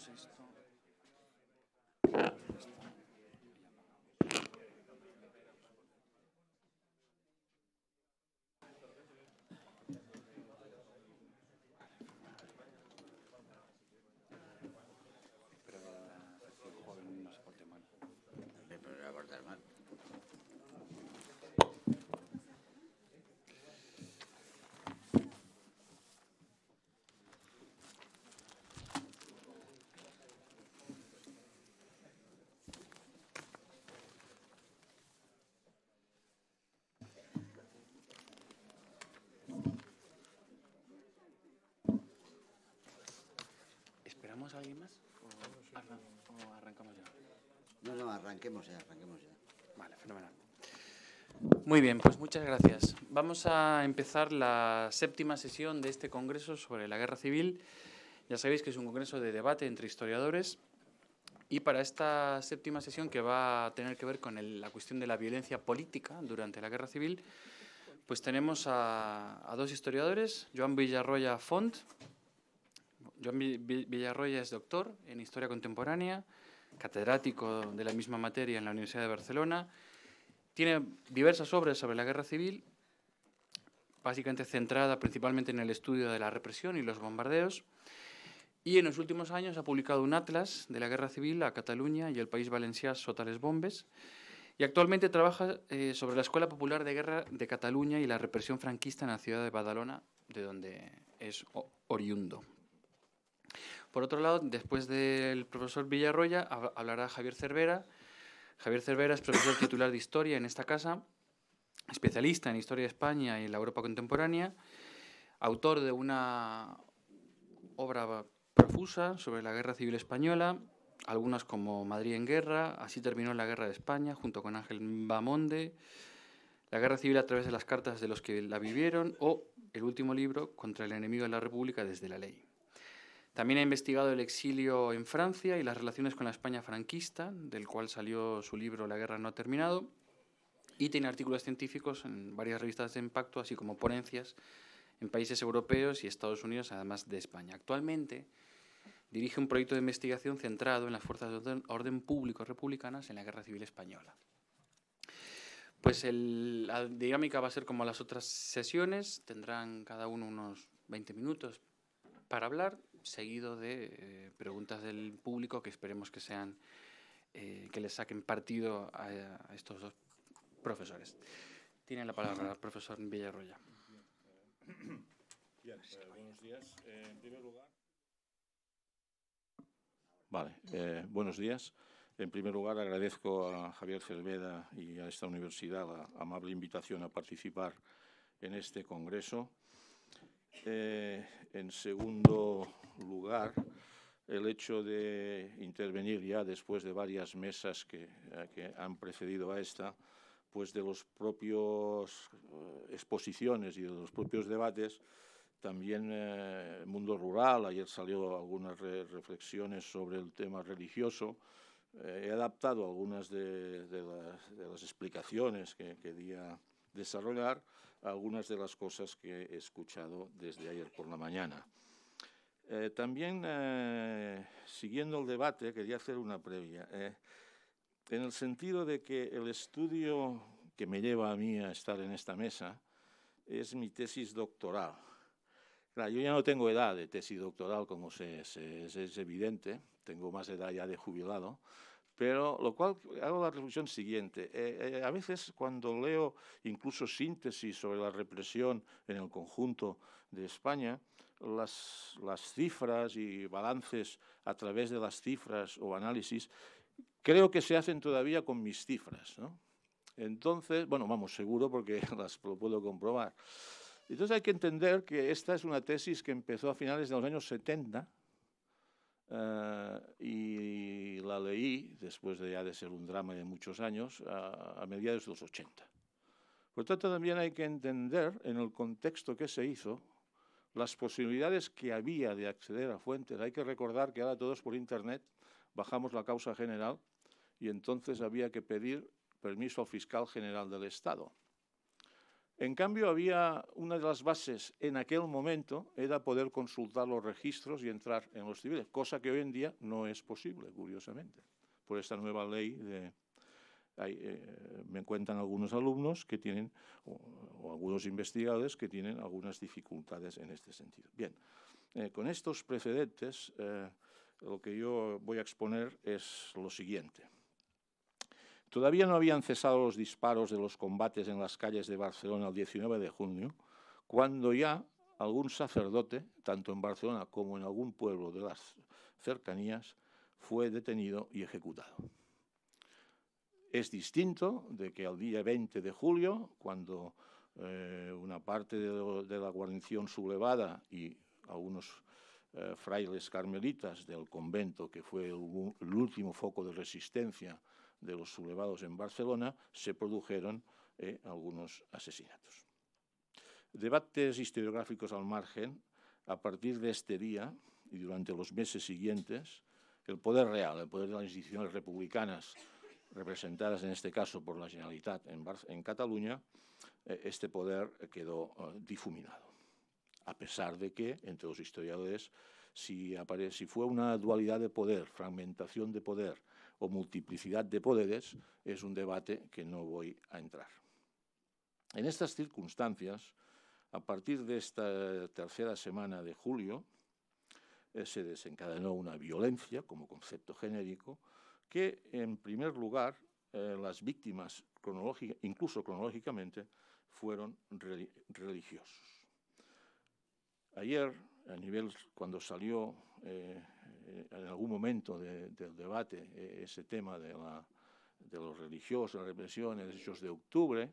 Często alguien más? ¿O, arrancamos ya? No, no, arranquemos ya, arranquemos ya. Vale, fenomenal. Muy bien, pues muchas gracias. Vamos a empezar la séptima sesión de este Congreso sobre la Guerra Civil. Ya sabéis que es un Congreso de debate entre historiadores y para esta séptima sesión que va a tener que ver con la cuestión de la violencia política durante la Guerra Civil, pues tenemos a dos historiadores, Joan Villarroya Font, Joan Villarroya es doctor en Historia Contemporánea, catedrático de la misma materia en la Universidad de Barcelona. Tiene diversas obras sobre la guerra civil, básicamente centrada principalmente en el estudio de la represión y los bombardeos. Y en los últimos años ha publicado un atlas de la guerra civil a Cataluña y el país valenciano Sotales Bombes. Y actualmente trabaja eh, sobre la Escuela Popular de Guerra de Cataluña y la represión franquista en la ciudad de Badalona, de donde es oriundo. Por otro lado, después del profesor Villarroya hablará Javier Cervera. Javier Cervera es profesor titular de Historia en esta casa, especialista en Historia de España y en la Europa contemporánea, autor de una obra profusa sobre la Guerra Civil Española, algunas como Madrid en Guerra, así terminó la Guerra de España, junto con Ángel Bamonde, la Guerra Civil a través de las cartas de los que la vivieron o el último libro, Contra el enemigo de la República desde la ley. También ha investigado el exilio en Francia y las relaciones con la España franquista, del cual salió su libro La guerra no ha terminado, y tiene artículos científicos en varias revistas de impacto, así como ponencias en países europeos y Estados Unidos, además de España. Actualmente dirige un proyecto de investigación centrado en las fuerzas de orden, público republicanas en la Guerra Civil Española. Pues la dinámica va a ser como las otras sesiones, tendrán cada uno unos 20 minutos para hablar seguido de eh, preguntas del público que esperemos que sean eh, que les saquen partido a, estos dos profesores. Tiene la palabra el profesor Villarroya. Eh, buenos días. en primer lugar. Vale, buenos días. En primer lugar, agradezco a Javier Cerveda y a esta universidad la amable invitación a participar en este congreso. Eh, en segundo lugar, el hecho de intervenir ya después de varias mesas que, han precedido a esta, pues de los propios eh, exposiciones y de los propios debates, también eh, el mundo rural, ayer salió algunas reflexiones sobre el tema religioso, eh, he adaptado algunas de las explicaciones que quería desarrollar, algunas de las cosas que he escuchado desde ayer por la mañana. Eh, también, eh, siguiendo el debate, quería hacer una previa, eh, en el sentido de que el estudio que me lleva a mí a estar en esta mesa es mi tesis doctoral. yo ya no tengo edad de tesis doctoral, como es evidente, tengo más edad ya de jubilado, pero lo cual hago la reflexión siguiente. Eh, eh, a veces cuando leo incluso síntesis sobre la represión en el conjunto de España, las, cifras y balances a través de las cifras o análisis creo que se hacen todavía con mis cifras. ¿no? Entonces, bueno, vamos, seguro porque las lo puedo comprobar. Entonces hay que entender que esta es una tesis que empezó a finales de los años 70 eh, y la leí, después de ya de ser un drama de muchos años, a, a, mediados de los 80. Por tanto, también hay que entender en el contexto que se hizo las posibilidades que había de acceder a fuentes. Hay que recordar que ahora todos por Internet bajamos la causa general y entonces había que pedir permiso al fiscal general del Estado. En cambio, había una de las bases en aquel momento era poder consultar los registros y entrar en los civiles, cosa que hoy en día no es posible, curiosamente, por esta nueva ley de, eh, me cuentan algunos alumnos que tienen, o, algunos investigadores que tienen algunas dificultades en este sentido. Bien, eh, con estos precedentes, eh, lo que yo voy a exponer es lo siguiente. Todavía no habían cesado los disparos de los combates en las calles de Barcelona el 19 de junio, cuando ya algún sacerdote, tanto en Barcelona como en algún pueblo de las cercanías, fue detenido y ejecutado. Es distinto de que al día 20 de julio, cuando eh, una parte de, la guarnición sublevada y algunos eh, frailes carmelitas del convento, que fue el último foco de resistencia de los sublevados en Barcelona, se produjeron eh, algunos asesinatos. Debates historiográficos al margen, a partir de este día y durante los meses siguientes, el poder real, el poder de las instituciones republicanas, representadas en este caso por la Generalitat en, Cataluña, eh, este poder quedó eh, difuminado. A pesar de que, entre los historiadores, si, si fue una dualidad de poder, fragmentación de poder o multiplicidad de poderes es un debate que no voy a entrar. En estas circunstancias, a partir de esta tercera semana de julio, eh, se desencadenó una violencia como concepto genérico que, en primer lugar, eh, las víctimas, incluso cronológicamente, fueron religiosos. Ayer, a nivel cuando salió eh, eh, en algún momento del debate eh, ese tema de, los religiosos, la represión, los hechos de octubre,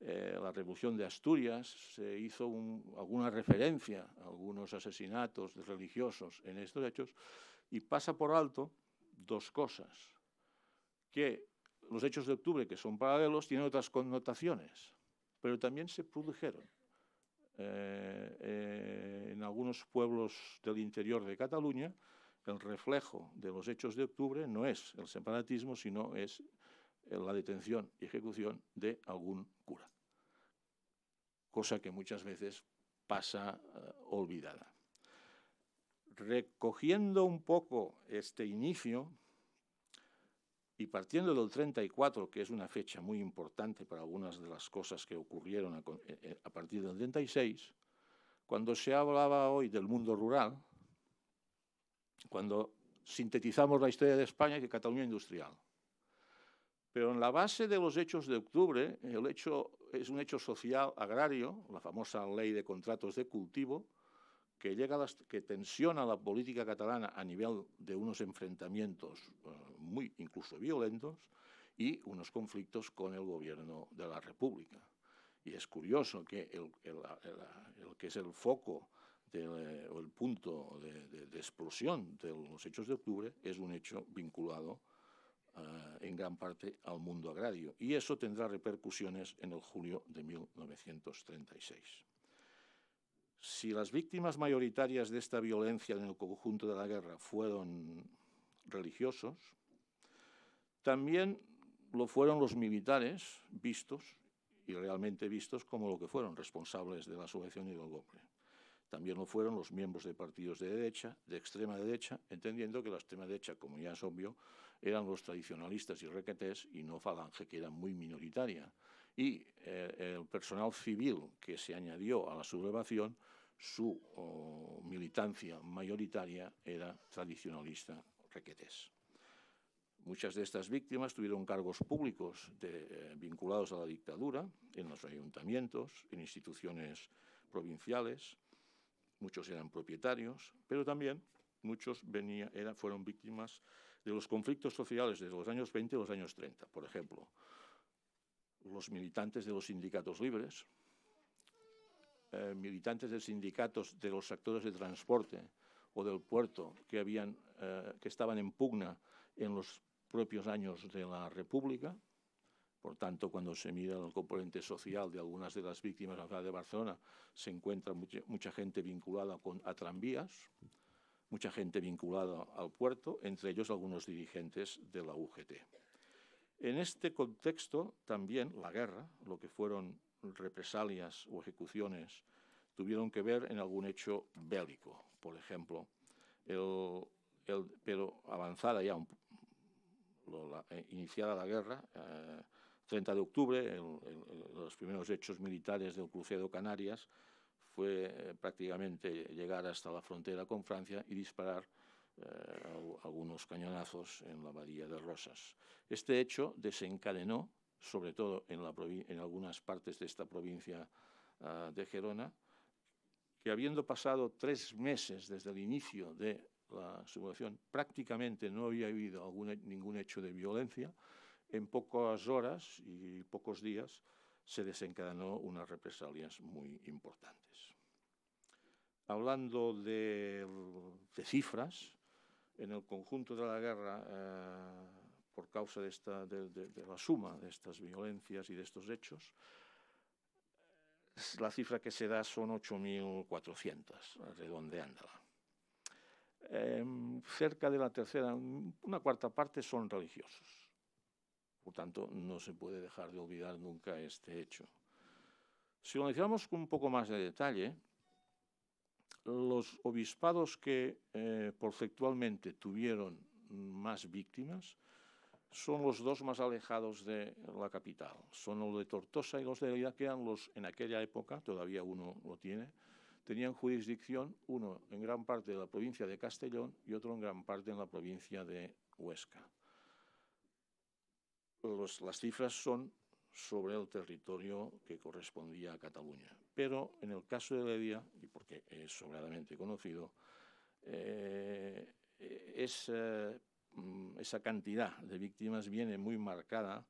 eh, la revolución de Asturias, se hizo alguna referencia a algunos asesinatos religiosos en estos hechos y pasa por alto dos cosas, que los hechos de octubre, que son paralelos, tienen otras connotaciones, pero también se produjeron eh, eh, en algunos pueblos del interior de Cataluña, el reflejo de los hechos de octubre no es el separatismo, sino es la detención y ejecución de algún cura, cosa que muchas veces pasa eh, olvidada. Recogiendo un poco este inicio, y partiendo del 34, que es una fecha muy importante para algunas de las cosas que ocurrieron a, eh, eh, partir del 36, cuando se hablaba hoy del mundo rural, cuando sintetizamos la historia de España de Cataluña industrial. Pero en la base de los hechos de octubre, el hecho es un hecho social agrario, la famosa ley de contratos de cultivo, que, llega que tensiona la política catalana a nivel de unos enfrentamientos eh, muy incluso violentos y unos conflictos con el gobierno de la República. Y es curioso que el, que es el foco eh, o el punto de, explosión de los hechos de octubre es un hecho vinculado eh, en gran parte al mundo agrario y eso tendrá repercusiones en el julio de 1936. Si las víctimas mayoritarias de esta violencia en el conjunto de la guerra fueron religiosos, también lo fueron los militares vistos, y realmente vistos como lo que fueron, responsables de la sublevación y del golpe. También lo fueron los miembros de partidos de derecha, de extrema derecha, entendiendo que la extrema derecha, como ya es obvio, eran los tradicionalistas y requetés y no falange, que era muy minoritaria. Y eh, el personal civil que se añadió a la sublevación su militancia mayoritaria era tradicionalista requetés. Muchas de estas víctimas tuvieron cargos públicos eh, vinculados a la dictadura, en los ayuntamientos, en instituciones provinciales, muchos eran propietarios, pero también muchos fueron víctimas de los conflictos sociales desde los años 20 y los años 30. Por ejemplo, los militantes de los sindicatos libres, eh, militantes de sindicatos de los sectores de transporte o del puerto que, habían, eh, que estaban en pugna en los propios años de la República. Por tanto, cuando se mira el componente social de algunas de las víctimas de Barcelona, se encuentra mucha, gente vinculada con, a tranvías, mucha gente vinculada al puerto, entre ellos algunos dirigentes de la UGT. En este contexto, también la guerra, lo que fueron represalias o ejecuciones tuvieron que ver en algún hecho bélico, por ejemplo, pero avanzada ya, eh, iniciada la guerra, 30 eh, de octubre, los primeros hechos militares del crucero Canarias fue eh, prácticamente llegar hasta la frontera con Francia y disparar algunos cañonazos en la bahía de Rosas. Este hecho desencadenó sobre todo en, algunas partes de esta provincia ah, de Gerona, que habiendo pasado tres meses desde el inicio de la sublevación, prácticamente no había habido ningún hecho de violencia, en pocas horas y pocos días se desencadenó unas represalias muy importantes. Hablando de, cifras, en el conjunto de la guerra ah, por causa de, la suma de estas violencias y de estos hechos, eh, la cifra que se da son 8.400, redondeándola. Em, cerca de la tercera, una cuarta parte son religiosos. Por tanto, no se puede dejar de olvidar nunca este hecho. Si lo analizamos con un poco más de detalle, los obispados que eh, tuvieron más víctimas son los dos más alejados de la capital. Son los de Tortosa y los de Lleida, que eran los, en aquella época, todavía uno lo tiene, tenían jurisdicción, uno en gran parte de la provincia de Castellón y otro en gran parte en la provincia de Huesca. las cifras son sobre el territorio que correspondía a Cataluña. Pero en el caso de Lleida, y porque es sobradamente conocido, eh, es eh, Mm, esa cantidad de víctimas viene muy marcada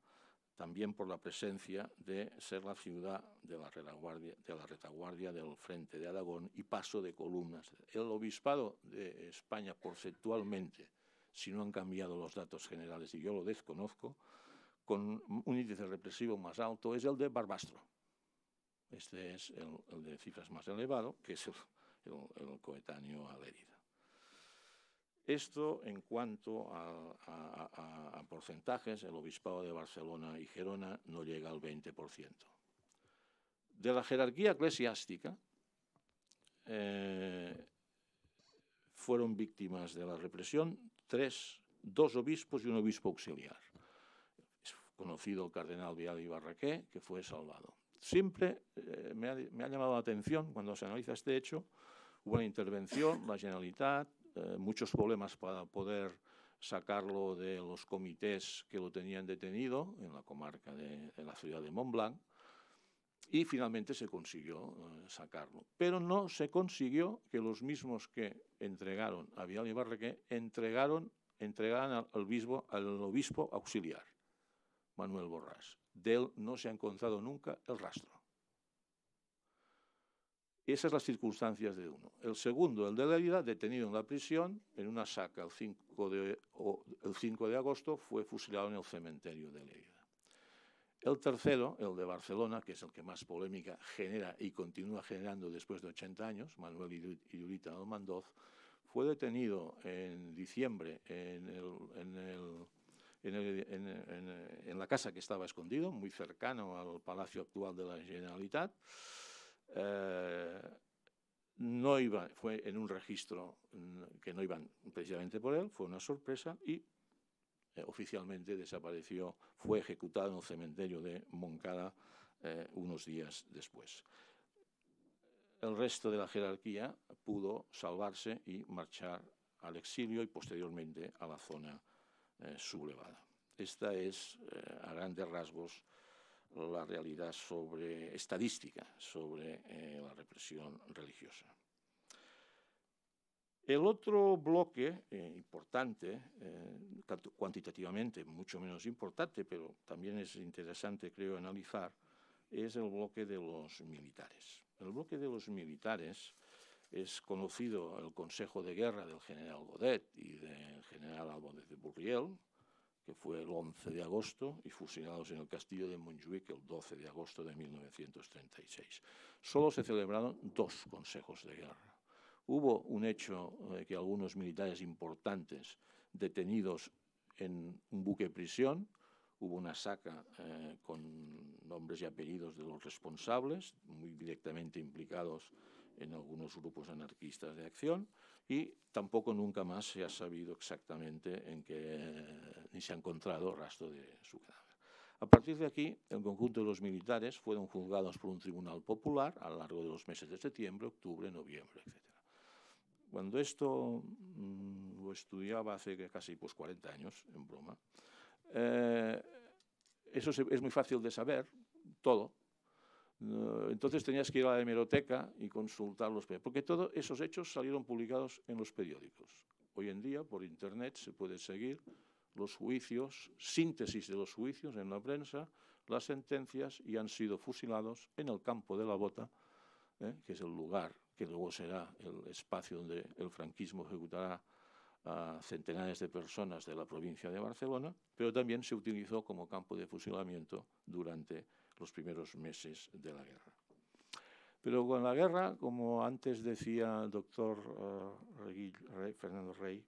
también por la presencia de ser la ciudad de la retaguardia, del frente de Aragón y paso de columnas. El obispado de España porcentualmente, si no han cambiado los datos generales y yo lo desconozco, con un índice represivo más alto es el de Barbastro. Este es el, de cifras más elevado, que es el, el coetáneo a la herida. Esto en cuanto a, porcentajes, el Obispado de Barcelona y Gerona no llega al 20%. De la jerarquía eclesiástica eh, fueron víctimas de la represión tres, dos obispos y un obispo auxiliar. Es conocido el cardenal Vial y Barraqué, que fue salvado. Siempre eh, me, ha, llamado la atención, cuando se analiza este hecho, hubo una intervención, la Generalitat, eh, muchos problemas para poder sacarlo de los comités que lo tenían detenido en la comarca de, la ciudad de Montblanc y finalmente se consiguió eh, sacarlo. Pero no se consiguió que los mismos que entregaron a Vial y entregaron, entregaran al, obispo, al obispo auxiliar, Manuel Borrás. De él no se ha encontrado nunca el rastro. Esas las circunstancias de uno. El segundo, el de Lleida, detenido en la prisión, en una saca el 5 de, agosto, fue fusilado en el cementerio de Lleida. El tercero, el de Barcelona, que es el que más polémica genera y continúa generando después de 80 años, Manuel Idurita Almandoz, fue detenido en diciembre en, en la casa que estaba escondido, muy cercano al palacio actual de la Generalitat, eh, no iba, fue en un registro que no iban precisamente por él, fue una sorpresa y eh, oficialmente desapareció, fue ejecutado en un cementerio de Moncada eh, unos días después. El resto de la jerarquía pudo salvarse y marchar al exilio y posteriormente a la zona sublevada. Esta es, a grandes rasgos, la realidad sobre, estadística sobre eh, la represión religiosa. El otro bloque eh, importante, eh, cuantitativamente mucho menos importante, pero también es interesante, creo, analizar, es el bloque de los militares. El bloque de los militares es conocido el Consejo de Guerra del general Godet y del general Álvarez de Burriel, que fue el 11 de agosto, y fusilados en el castillo de Montjuic el 12 de agosto de 1936. Solo se celebraron dos consejos de guerra. Hubo un hecho de eh, que algunos militares importantes detenidos en un buque prisión, hubo una saca eh, con nombres y apellidos de los responsables, muy directamente implicados en algunos grupos anarquistas de acción y tampoco nunca más se ha sabido exactamente en qué, ni se ha encontrado rastro de su cadáver. A partir de aquí, el conjunto de los militares fueron juzgados por un tribunal popular a lo largo de los meses de septiembre, octubre, noviembre, etc. Cuando esto mm, lo estudiaba hace casi pues, 40 años, en broma, eh, eso es muy fácil de saber, todo, entonces tenías que ir a la hemeroteca y consultar los periódicos, porque todos esos hechos salieron publicados en los periódicos. Hoy en día, por Internet, se puede seguir los juicios, síntesis de los juicios en la prensa, las sentencias y han sido fusilados en el campo de la bota, ¿eh? que es el lugar que luego será el espacio donde el franquismo ejecutará a centenares de personas de la provincia de Barcelona, pero también se utilizó como campo de fusilamiento durante los primeros meses de la guerra. Pero con la guerra, como antes decía el doctor eh, Fernando Rey,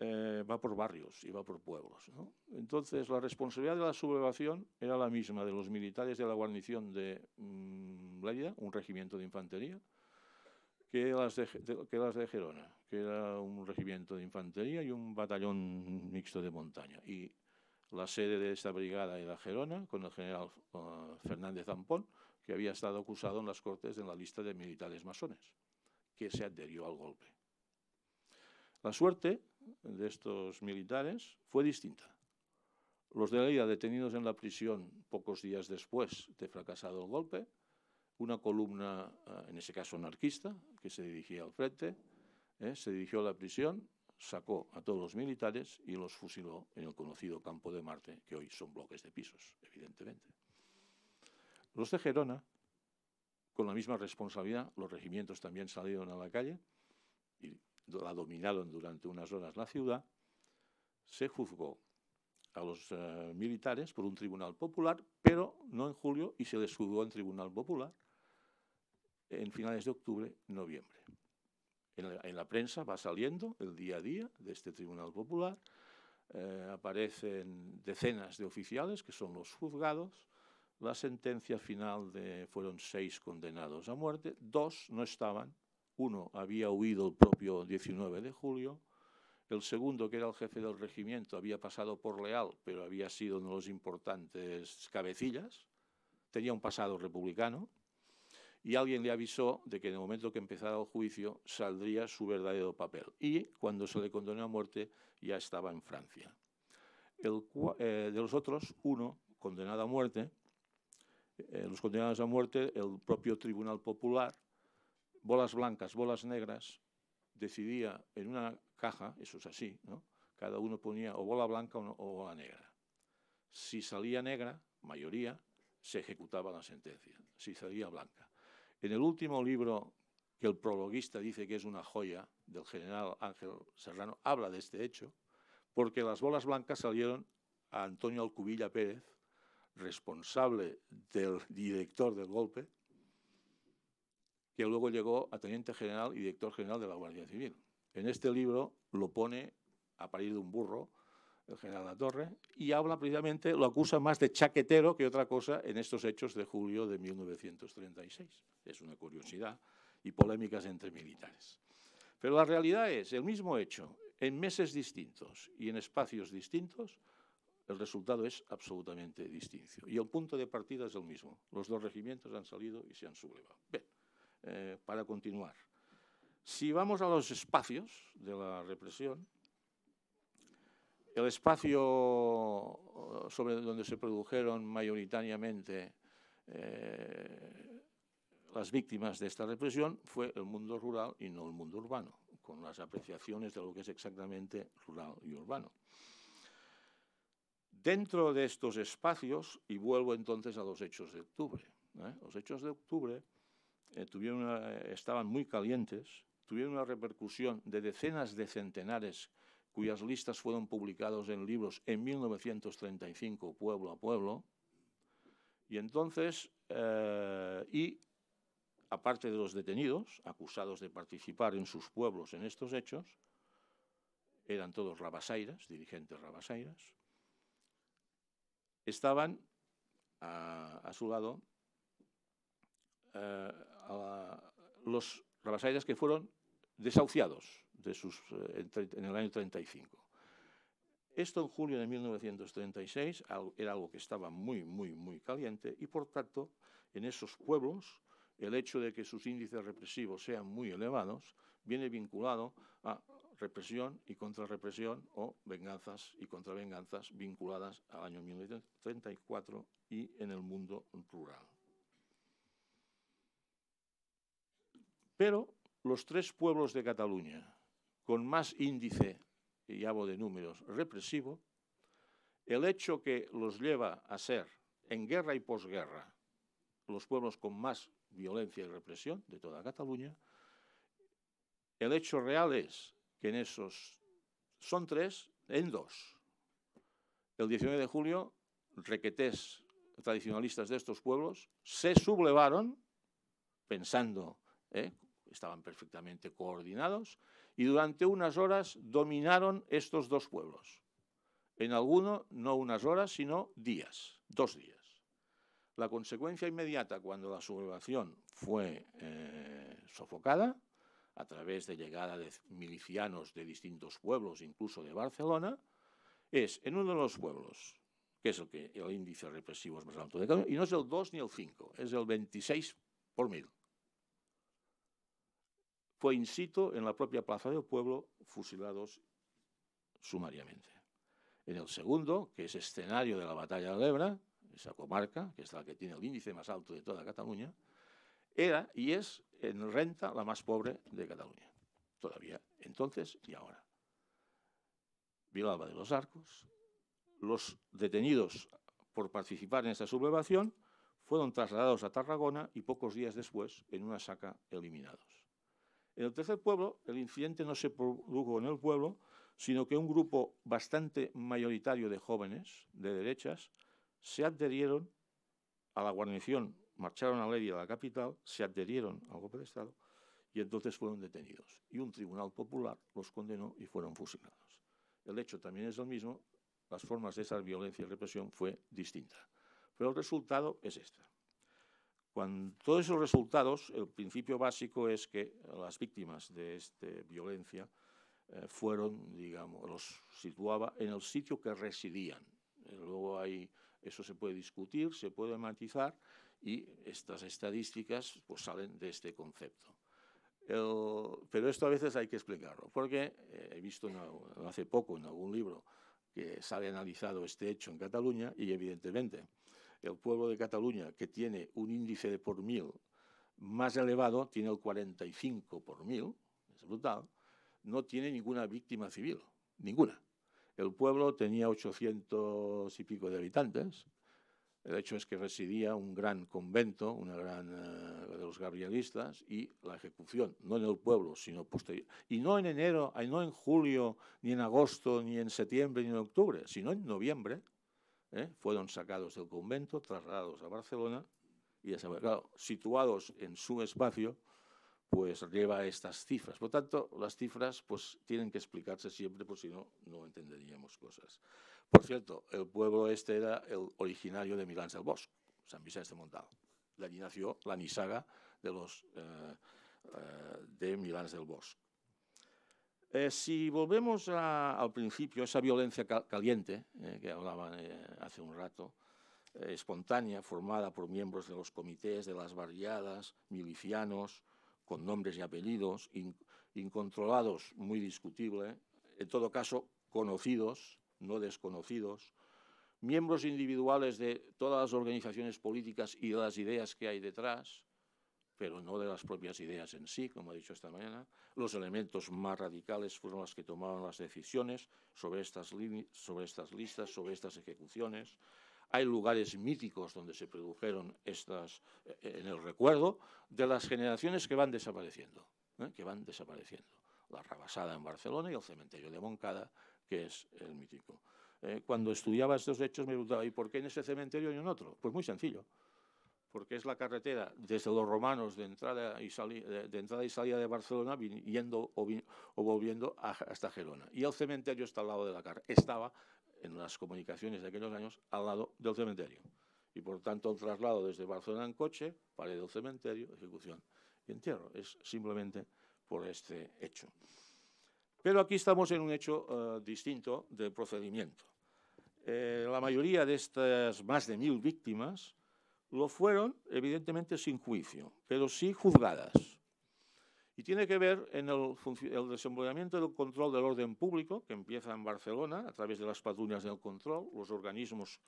eh, va por barrios y va por pueblos. Entonces, la responsabilidad de la sublevación era la misma de los militares de la guarnición de mm, Blayda, un regimiento de infantería, que las de, que las de Gerona, que era un regimiento de infantería y un batallón mixto de montaña. Y la sede de esta brigada era Gerona, con el general eh, Fernández Zampón, que había estado acusado en las Cortes en la lista de militares masones, que se adherió al golpe. La suerte de estos militares fue distinta. Los de Leida detenidos en la prisión pocos días después de fracasado el golpe, una columna, eh, en ese caso anarquista, que se dirigía al frente, eh, se dirigió a la prisión sacó a todos los militares y los fusiló en el conocido campo de Marte, que hoy son bloques de pisos, evidentemente. Los de Gerona, con la misma responsabilidad, los regimientos también salieron a la calle y la dominaron durante unas horas la ciudad, se juzgó a los eh, militares por un tribunal popular, pero no en julio y se les juzgó en tribunal popular en finales de octubre, noviembre en la, prensa va saliendo el día a día de este Tribunal Popular. Eh, aparecen decenas de oficiales, que son los juzgados. La sentencia final de, fueron seis condenados a muerte, dos no estaban, uno había huido el propio 19 de julio, el segundo, que era el jefe del regimiento, había pasado por leal, pero había sido uno de los importantes cabecillas, tenía un pasado republicano, y alguien le avisó de que en el momento que empezara el juicio saldría su verdadero papel. Y cuando se le condenó a muerte ya estaba en Francia. Eh, de los otros, uno condenado a muerte, eh, los condenados a muerte, el propio Tribunal Popular, bolas blancas, bolas negras, decidía en una caja, eso es así, ¿no? cada uno ponía o bola blanca o, o bola negra. Si salía negra, mayoría, se ejecutaba la sentencia. Si salía blanca, en el último libro que el prologuista dice que es una joya del general Ángel Serrano, habla de este hecho, porque las bolas blancas salieron a Antonio Alcubilla Pérez, responsable del director del golpe, que luego llegó a teniente general y director general de la Guardia Civil. En este libro lo pone a parir de un burro el general La Torre, y habla precisamente, lo acusa más de chaquetero que otra cosa en estos hechos de julio de 1936. Es una curiosidad y polémicas entre militares. Pero la realidad es el mismo hecho, en meses distintos y en espacios distintos, el resultado es absolutamente distinto. Y el punto de partida es el mismo. Los dos regimientos han salido y se han sublevado. Bien, eh, para continuar. Si vamos a los espacios de la represión, el espacio eh, sobre donde se produjeron mayoritariamente eh, las víctimas de esta represión fue el mundo rural y no el mundo urbano, con las apreciaciones de lo que es exactamente rural y urbano. Dentro de estos espacios, y vuelvo entonces a los hechos de octubre, ¿eh? los hechos de octubre estaban muy calientes, tuvieron una repercusión de decenas de centenares cuyas listas fueron publicados en libros en 1935, pueblo a pueblo. Y entonces, eh, y aparte de los detenidos, acusados de participar en sus pueblos en estos hechos, eran todos rabasairas, dirigentes rabasairas, estaban a, su lado eh, los rabasairas que fueron desahuciados sus, eh, en el año 35. Esto en julio de 1936 era algo que estaba muy, muy, muy caliente y por tanto en esos pueblos el hecho de que sus índices represivos sean muy elevados viene vinculado a represión y contrarrepresión o venganzas y contravenganzas vinculadas al año 1934 y en el mundo rural. Pero los tres pueblos de Cataluña, con más índice, y hablo de números, represivo, el hecho que los lleva a ser, en guerra y posguerra, los pueblos con más violencia y represión de toda Cataluña, el hecho real es que en esos son tres, en dos. El 19 de julio, requetés tradicionalistas de estos pueblos se sublevaron pensando, ¿eh? estaban perfectamente coordinados, y durante unas horas dominaron estos dos pueblos. En alguno, no unas horas, sino días, dos días. La consecuencia inmediata cuando la sublevación fue eh, sofocada, a través de llegada de milicianos de distintos pueblos, incluso de Barcelona, es en uno de los pueblos, que es el, que, el índice represivo es más alto de cada y no es el 2 ni el 5, es el 26 por mil fue in situ en la propia plaza del pueblo, fusilados sumariamente. En el segundo, que es escenario de la batalla de Lebra, esa comarca, que es la que tiene el índice más alto de toda Cataluña, era y es en renta la más pobre de Cataluña, todavía entonces y ahora. Vilalba de los Arcos, los detenidos por participar en esta sublevación fueron trasladados a Tarragona y pocos días después en una saca eliminados. En el tercer pueblo, el incidente no se produjo en el pueblo, sino que un grupo bastante mayoritario de jóvenes de derechas se adherieron a la guarnición, marcharon a ley a la capital, se adherieron al golpe de Estado y entonces fueron detenidos. Y un tribunal popular los condenó y fueron fusilados. El hecho también es el mismo, las formas de esa violencia y represión fue distinta. Pero el resultado es este. Cuando todos esos resultados, el principio básico es que las víctimas de esta violencia eh, fueron, digamos, los situaba en el sitio que residían. Eh, luego hay, eso se puede discutir, se puede matizar y estas estadísticas pues, salen de este concepto. pero esto a veces hay que explicarlo, porque eh, he visto hace poco en algún libro que sale analizado este hecho en Cataluña y evidentemente el pueblo de Cataluña, que tiene un índice de por mil más elevado, tiene el 45 por mil, es brutal, no tiene ninguna víctima civil, ninguna. El pueblo tenía 800 y pico de habitantes. El hecho es que residía un gran convento, una gran eh, de los gabrielistas, y la ejecución, no en el pueblo, sino posterior. Y no en enero, no en julio, ni en agosto, ni en septiembre, ni en octubre, sino en noviembre, ¿eh? fueron sacados del convento, trasladados a Barcelona y situados en su espacio, pues lleva estas cifras. Por tanto, las cifras pues tienen que explicarse siempre, porque si no, no entenderíamos cosas. Por cierto, el pueblo este era el originario de Milán del Bosque, San Vicente Montado. De allí nació la nisaga de los eh, eh, de Milán del Bosque. Eh, si volvemos al principio, esa violencia caliente eh, que hablaba eh, hace un rato, espontánea, formada por miembros de los comités, de las barriadas, milicianos, con nombres y apellidos, incontrolados, muy discutible, en todo caso conocidos, no desconocidos, miembros individuales de todas las organizaciones políticas y de las ideas que hay detrás, pero no de las propias ideas en sí, como he dicho esta mañana. Los elementos más radicales fueron los que tomaron las decisiones sobre estas, listas, sobre estas ejecuciones. Hay lugares míticos donde se produjeron estas, eh, en el recuerdo, de las generaciones que van desapareciendo, ¿eh? que van desapareciendo. La Rabasada en Barcelona y el cementerio de Moncada, que es el mítico. Eh, cuando estudiaba estos hechos me preguntaba, ¿y por qué en ese cementerio y en otro? Pues muy sencillo porque es la carretera desde los romanos de entrada y, de, entrada y salida de Barcelona, yendo o, volviendo hasta Gerona. Y el cementerio está al lado de la carretera, estaba en las comunicaciones de aquellos años al lado del cementerio. Y por tanto, el traslado desde Barcelona en coche, pared del cementerio, ejecución y entierro. Es simplemente por este hecho. Pero aquí estamos en un hecho eh, distinto de procedimiento. Eh, la mayoría de estas más de mil víctimas lo fueron, evidentemente, sin juicio, pero sí juzgadas. Y tiene que ver en el, el del control del orden público, que empieza en Barcelona, a través de las patrullas del control, los organismos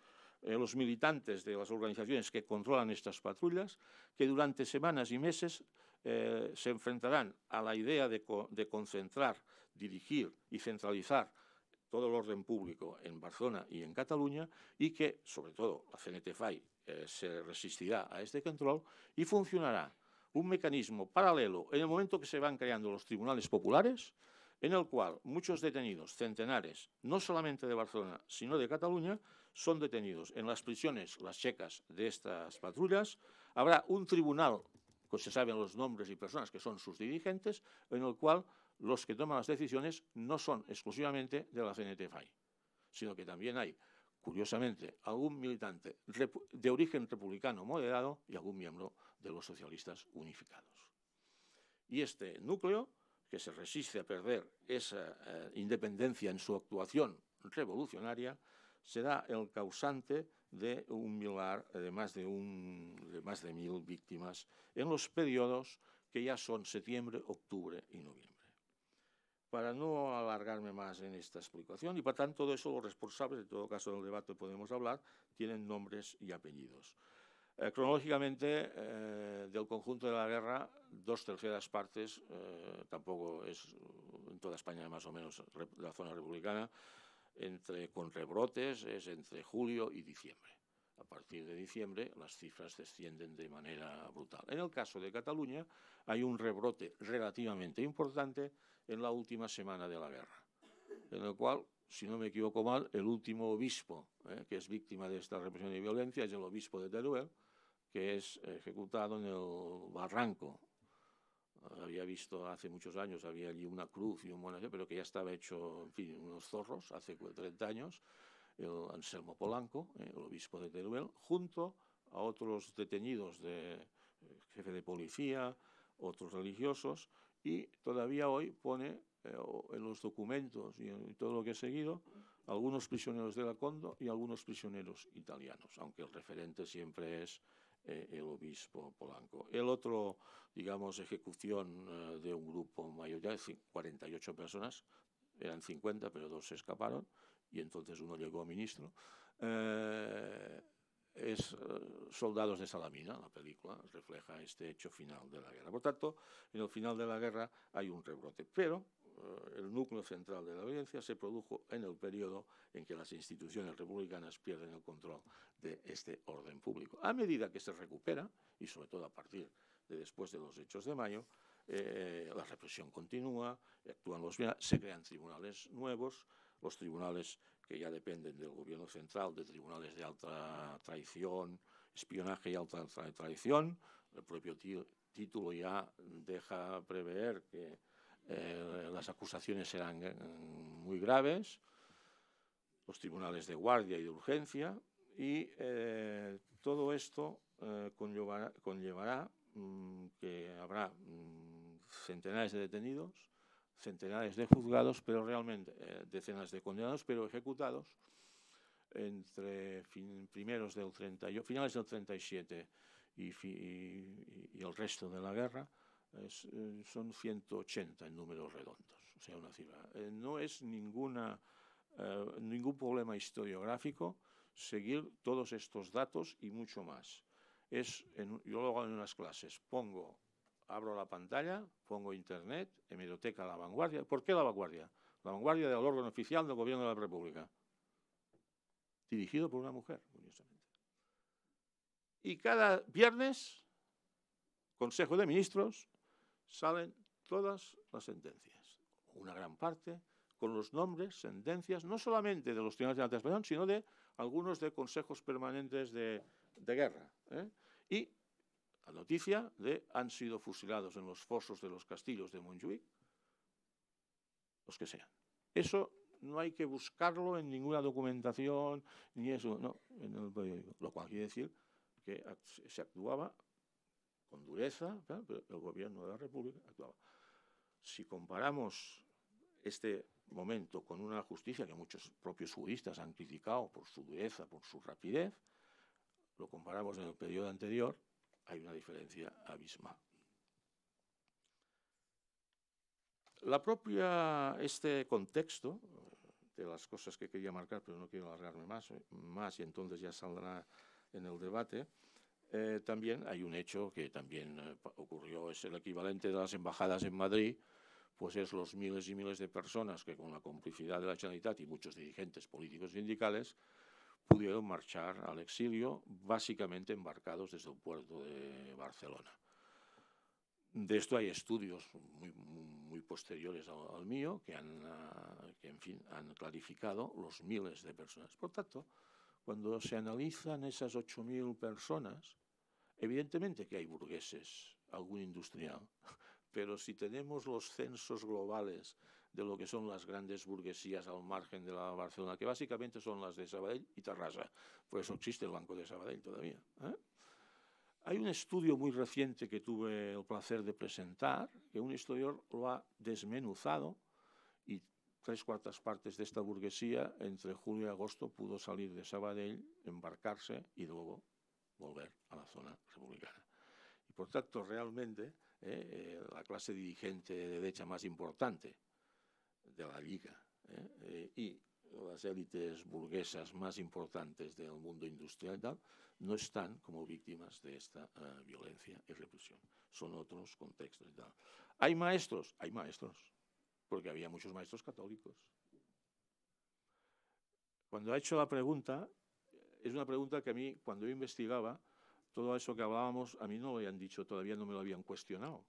eh, los militantes de las organizaciones que controlan estas patrullas, que durante semanas y meses eh, se enfrentarán a la idea de, de, concentrar, dirigir y centralizar todo el orden público en Barcelona y en Cataluña y que, sobre todo, la CNT-FAI eh, se resistirá a este control y funcionará un mecanismo paralelo en el momento que se van creando los tribunales populares, en el cual muchos detenidos, centenares, no solamente de Barcelona, sino de Cataluña, son detenidos en las prisiones, las checas de estas patrullas. Habrá un tribunal, que pues se saben los nombres y personas que son sus dirigentes, en el cual los que toman las decisiones no son exclusivamente de la CNTFI, sino que también hay curiosamente, algún militante de origen republicano moderado y algún miembro de los socialistas unificados. Y este núcleo, que se resiste a perder esa eh, independencia en su actuación revolucionaria, será el causante de un de más de mil víctimas en los periodos que ya son septiembre, octubre y noviembre. Para no alargarme más en esta explicación, y para tanto de eso los responsables, en todo caso del debate podemos hablar, tienen nombres y apellidos. Eh, cronológicamente, eh, del conjunto de la guerra, dos terceras partes, eh, tampoco es en toda España más o menos la zona republicana, entre con rebrotes es entre julio y diciembre. A partir de diciembre las cifras descienden de manera brutal. En el caso de Cataluña hay un rebrote relativamente importante en la última semana de la guerra, en el cual, si no me equivoco mal, el último obispo eh, que es víctima de esta represión y violencia es el obispo de Teruel, que es ejecutado en el barranco. Había visto hace muchos años, había allí una cruz y un monasterio, pero que ya estaba hecho, en fin, unos zorros, hace 30 años, el Anselmo Polanco, eh, el obispo de Teruel, junto a otros detenidos de eh, jefe de policía, otros religiosos, y todavía hoy pone eh, en los documentos y en todo lo que he seguido algunos prisioneros de la Condo y algunos prisioneros italianos, aunque el referente siempre es eh, el obispo Polanco. El otro, digamos, ejecución eh, de un grupo mayor, 48 personas, eran 50, pero dos se escaparon, y entonces uno llegó ministro es eh, Soldados de Salamina, la película refleja este hecho final de la guerra. Por tanto, en el final de la guerra hay un rebrote, pero eh, el núcleo central de la violencia se produjo en el periodo en que las instituciones republicanas pierden el control de este orden público. A medida que se recupera, y sobre todo a partir de después de los hechos de mayo, eh, la represión continúa, actúan los se crean tribunales nuevos, los tribunales que ya dependen del gobierno central, de tribunales de alta traición, espionaje y alta traición. El propio título ya deja prever que eh, las acusaciones serán eh, muy graves, los tribunales de guardia y de urgencia, y eh, todo esto conllevará, conllevará mm, que habrá mm, centenares de detenidos, centenares de juzgados, pero realmente eh, decenas de condenados, pero ejecutados entre primeros del finales del 37 y, el resto de la guerra, eh, son 180 en números redondos, o sea, una cifra. Eh, no es ninguna, ningún problema historiográfico seguir todos estos datos y mucho más. Es yo lo hago en unas clases, pongo abro la pantalla, pongo internet, hemeroteca La Vanguardia. ¿Por qué La Vanguardia? La Vanguardia del órgano oficial del Gobierno de la República, dirigido por una mujer, curiosamente. Y cada viernes, Consejo de Ministros, salen todas las sentencias, una gran parte, con los nombres, sentencias, no solamente de los tribunales de la español, sino de algunos de consejos permanentes de, guerra. ¿eh? Y noticia de han sido fusilados en los fosos de los castillos de Montjuic, los que sean. Eso no hay que buscarlo en ninguna documentación, ni eso, no, Lo cual quiere decir que se actuaba con dureza, el gobierno de la República actuaba. Si comparamos este momento con una justicia que muchos propios juristas han criticado por su dureza, por su rapidez, lo comparamos en el periodo anterior, hay una diferencia abismal. La propia, este contexto eh, de las cosas que quería marcar, pero no quiero alargarme más, eh, más y entonces ya saldrá en el debate, eh, también hay un hecho que también ocurrió, es el equivalente de las embajadas en Madrid, pues es los miles y miles de personas que con la complicidad de la Generalitat y muchos dirigentes políticos sindicales pudieron marchar al exilio, básicamente embarcados desde el puerto de Barcelona. De esto hay estudios muy, posteriores al, mío que, han, ah, en fin, han clarificado los miles de personas. Por tanto, cuando se analizan esas 8.000 personas, evidentemente que hay burgueses, algún industrial, pero si tenemos los censos globales de lo que son las grandes burguesías al margen de la Barcelona, que básicamente son las de Sabadell y Tarrasa. Por eso existe el Banco de Sabadell todavía. ¿eh? Hay un estudio muy reciente que tuve el placer de presentar, que un historiador lo ha desmenuzado y tres cuartas partes de esta burguesía entre junio y agosto pudo salir de Sabadell, embarcarse y luego volver a la zona republicana. Y por tanto, realmente, ¿eh? Eh, la clase dirigente de derecha más importante de la liga eh? Eh, y las élites burguesas más importantes del mundo industrial no están como víctimas de esta eh, violencia y represión. Son otros contextos. ¿Hay maestros? Hay maestros, porque había muchos maestros católicos. Cuando ha hecho la pregunta, es una pregunta que a mí, cuando yo investigaba, todo eso que hablábamos, a mí no lo habían dicho, todavía no me lo habían cuestionado.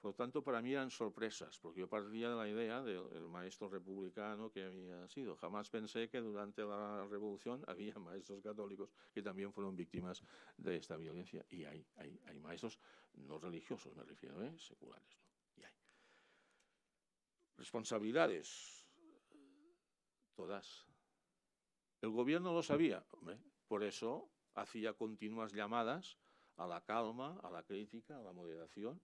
Por lo tanto, para mí eran sorpresas, porque yo partía de la idea del maestro republicano que había sido. Jamás pensé que durante la revolución había maestros católicos que también fueron víctimas de esta violencia. Y hay, maestros no religiosos, me refiero, ¿eh? seculares. Y hay. Responsabilidades, todas. El gobierno lo sabía, por eso hacía continuas llamadas a la calma, a la crítica, a la moderación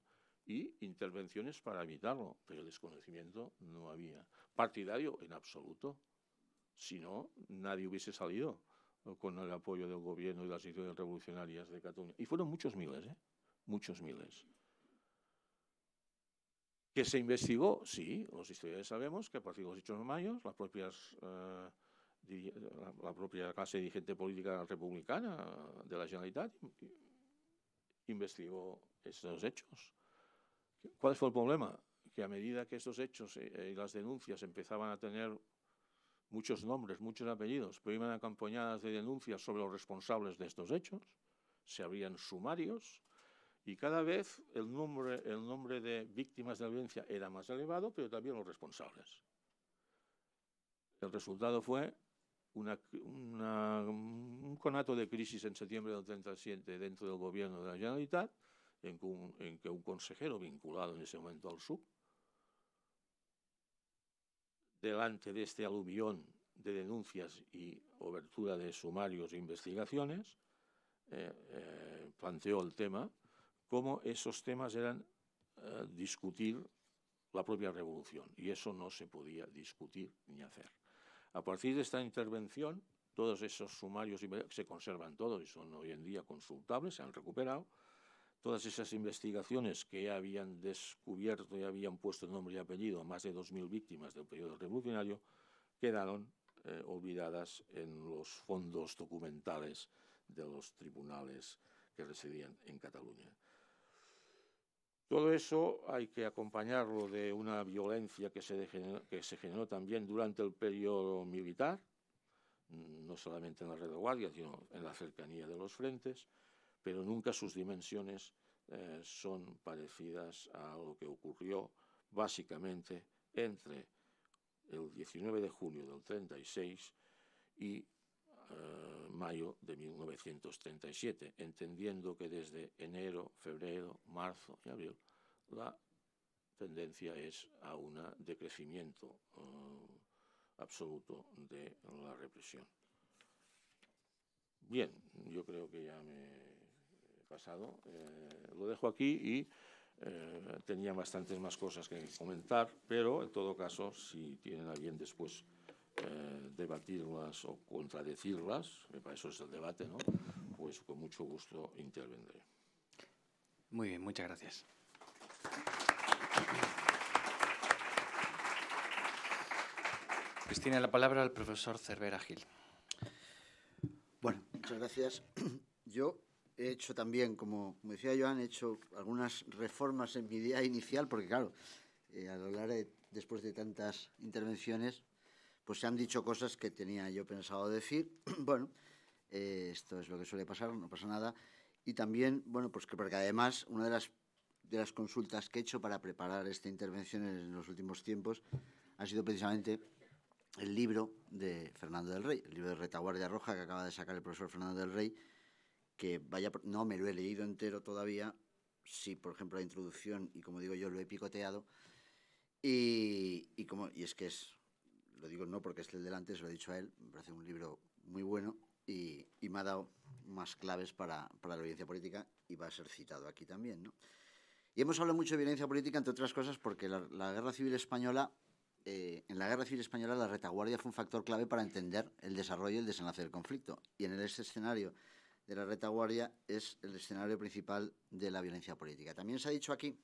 y intervenciones para evitarlo, pero el desconocimiento no había. Partidario en absoluto, si no, nadie hubiese salido con el apoyo del gobierno y las instituciones revolucionarias de Cataluña. Y fueron muchos miles, ¿eh? muchos miles. ¿Que se investigó? Sí, los historiadores sabemos que a partir de los hechos de las propias, eh, la, propia clase dirigente política republicana de la Generalitat investigó esos hechos. ¿Cuál fue el problema? Que a medida que estos hechos eh, eh, y las denuncias empezaban a tener muchos nombres, muchos apellidos, pero iban acompañadas de denuncias sobre los responsables de estos hechos, se abrían sumarios y cada vez el nombre, el nombre de víctimas de violencia era más elevado, pero también los responsables. El resultado fue un conato de crisis en septiembre del 37 dentro del gobierno de la Generalitat, en que un, consejero vinculado en ese momento al SUB, delante de este aluvión de denuncias y obertura de sumarios e investigaciones, eh, eh, planteó el tema, cómo esos temas eran eh, discutir la propia revolución, y eso no se podía discutir ni hacer. A partir de esta intervención, todos esos sumarios se conservan todos y son hoy en día consultables, se han recuperado, todas esas investigaciones que habían descubierto y habían puesto nombre y apellido a más de 2.000 víctimas del periodo revolucionario, quedaron eh, olvidadas en los fondos documentales de los tribunales que residían en Cataluña. Todo eso hay que acompañarlo de una violencia que se, que se generó también durante el periodo militar, no solamente en la redaguardia, sino en la cercanía de los frentes, pero nunca sus dimensiones eh, son parecidas a lo que ocurrió básicamente entre el 19 de junio del 36 y eh, mayo de 1937, entendiendo que desde enero, febrero, marzo y abril la tendencia es a un decrecimiento eh, absoluto de la represión. Bien, yo creo que ya me pasado. Eh, lo dejo aquí y eh, tenía bastantes más cosas que comentar, pero en todo caso, si tienen a después eh, debatirlas o contradecirlas, que para eso es el debate, ¿no? pues con mucho gusto intervendré. Muy bien, muchas gracias. Cristina, la palabra al profesor Cervera Gil. Bueno, muchas gracias. Yo he hecho también, como, decía Joan, he hecho algunas reformas en mi idea inicial, porque claro, a lo largo después de tantas intervenciones, pues se han dicho cosas que tenía yo pensado decir. bueno, eh, esto es lo que suele pasar, no pasa nada. Y también, bueno, pues que porque además una de las, de las consultas que he hecho para preparar esta intervención en los últimos tiempos ha sido precisamente el libro de Fernando del Rey, el libro de Retaguardia Roja que acaba de sacar el profesor Fernando del Rey, que vaya... No, me lo he leído entero todavía, sí, por ejemplo, la introducción, y como digo yo, lo he picoteado, y, como, y es que es, lo digo no porque es el delante, se lo he dicho a él, me parece un libro muy bueno, y, y, me ha dado más claves para, la violencia política, y va a ser citado aquí también, Y hemos hablado mucho de violencia política, entre otras cosas, porque la, Guerra Civil Española, eh, en la Guerra Civil Española la retaguardia fue un factor clave para entender el desarrollo y el desenlace del conflicto. Y en ese escenario de la retaguardia es el escenario principal de la violencia política. También se ha dicho aquí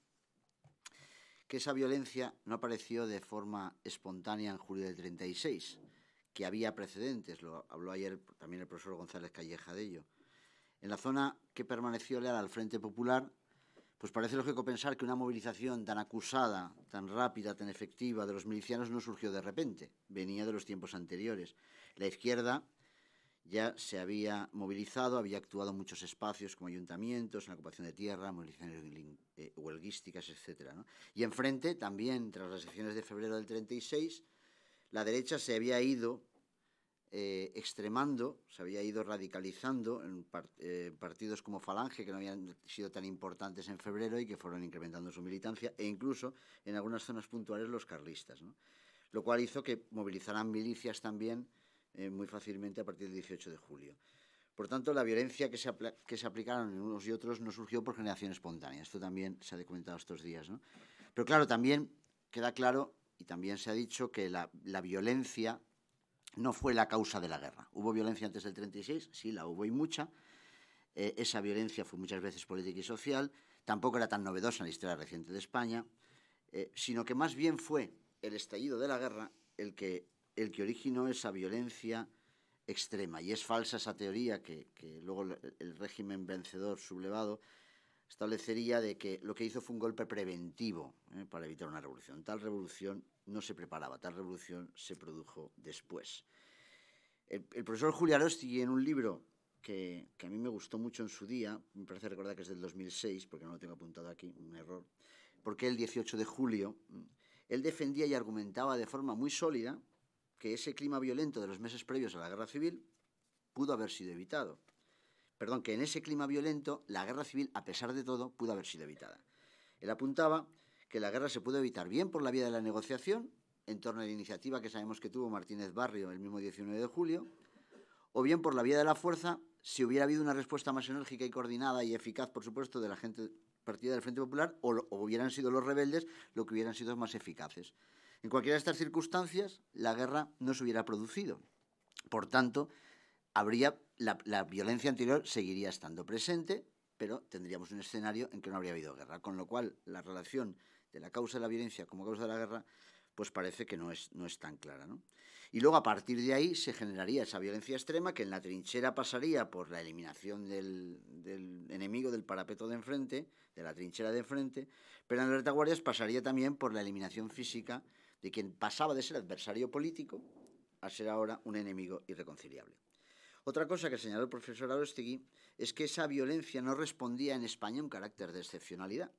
que esa violencia no apareció de forma espontánea en julio del 36, que había precedentes, lo habló ayer también el profesor González Calleja de ello. En la zona que permaneció leal al Frente Popular, pues parece lógico pensar que una movilización tan acusada, tan rápida, tan efectiva de los milicianos no surgió de repente, venía de los tiempos anteriores. La izquierda ya se había movilizado, había actuado en muchos espacios como ayuntamientos, en la ocupación de tierra, movilizaciones eh, huelguísticas, etc. Y enfrente, también tras las elecciones de febrero del 36, la derecha se había ido eh, extremando, se había ido radicalizando en eh, partidos como Falange, que no habían sido tan importantes en febrero y que fueron incrementando su militancia, e incluso en algunas zonas puntuales los carlistas, lo cual hizo que movilizaran milicias también eh, muy fácilmente a partir del 18 de julio. Por tanto, la violencia que se, que se aplicaron en unos y otros no surgió por generación espontánea. Esto también se ha documentado estos días. Pero claro, también queda claro y también se ha dicho que la, violencia no fue la causa de la guerra. Hubo violencia antes del 36, sí, la hubo y mucha. Eh, esa violencia fue muchas veces política y social, tampoco era tan novedosa en la historia reciente de España, eh, sino que más bien fue el estallido de la guerra el que el que originó esa violencia extrema. Y es falsa esa teoría que, luego el régimen vencedor sublevado establecería de que lo que hizo fue un golpe preventivo ¿eh? para evitar una revolución. Tal revolución no se preparaba, tal revolución se produjo después. El, profesor Julio Arosti, en un libro que, que, a mí me gustó mucho en su día, me parece recordar que es del 2006, porque no lo tengo apuntado aquí, un error, porque el 18 de julio mm, él defendía y argumentaba de forma muy sólida que ese clima violento de los meses previos a la guerra civil pudo haber sido evitado. Perdón, que en ese clima violento la guerra civil, a pesar de todo, pudo haber sido evitada. Él apuntaba que la guerra se pudo evitar bien por la vía de la negociación, en torno a la iniciativa que sabemos que tuvo Martínez Barrio el mismo 19 de julio, o bien por la vía de la fuerza, si hubiera habido una respuesta más enérgica y coordinada y eficaz, por supuesto, de la gente partida del Frente Popular, o, hubieran sido los rebeldes lo que hubieran sido más eficaces. En cualquiera de estas circunstancias, la guerra no se hubiera producido. Por tanto, habría, la, violencia anterior seguiría estando presente, pero tendríamos un escenario en que no habría habido guerra. Con lo cual, la relación de la causa de la violencia como causa de la guerra pues parece que no es, no es tan clara. Y luego a partir de ahí se generaría esa violencia extrema que en la trinchera pasaría por la eliminación del, del, enemigo del parapeto de enfrente, de la trinchera de enfrente, pero en las retaguardias pasaría también por la eliminación física de quien pasaba de ser adversario político a ser ahora un enemigo irreconciliable. Otra cosa que señaló el profesor Arostegui es que esa violencia no respondía en España a un carácter de excepcionalidad.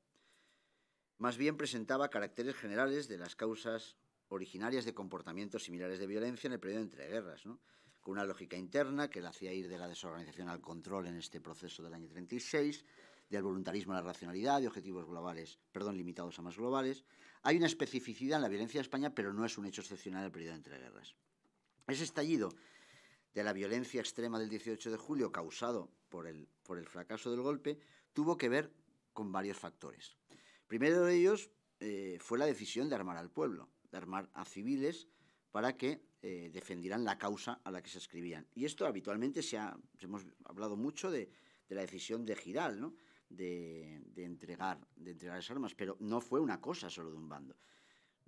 Más bien presentaba caracteres generales de las causas originarias de comportamientos similares de violencia en el periodo entre guerras, con una lógica interna que la hacía ir de la desorganización al control en este proceso del año 36, del voluntarismo a la racionalidad, de objetivos globales, perdón, limitados a más globales. Hay una especificidad en la violencia de España, pero no es un hecho excepcional en el periodo de entreguerras. Ese estallido de la violencia extrema del 18 de julio causado por el, fracaso del golpe tuvo que ver con varios factores. Primero de ellos eh, fue la decisión de armar al pueblo, de armar a civiles para que eh, defendieran la causa a la que se escribían. Y esto habitualmente se ha, hemos hablado mucho de, de la decisión de Giral, ¿no? de, entregar, de entregar las armas, pero no fue una cosa solo de un bando.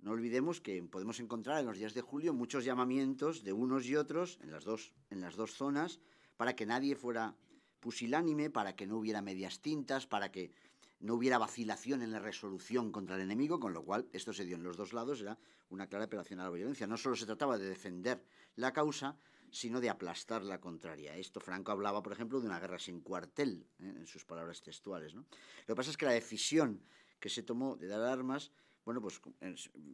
No olvidemos que podemos encontrar en los días de julio muchos llamamientos de unos y otros en las dos, en las dos zonas para que nadie fuera pusilánime, para que no hubiera medias tintas, para que no hubiera vacilación en la resolución contra el enemigo, con lo cual esto se dio en los dos lados, era una clara apelación a la violencia. No solo se trataba de defender la causa, sino de aplastar la contraria. Esto Franco hablaba, por ejemplo, de una guerra sin cuartel, ¿eh? en sus palabras textuales. Lo que pasa es que la decisión que se tomó de dar armas, bueno, pues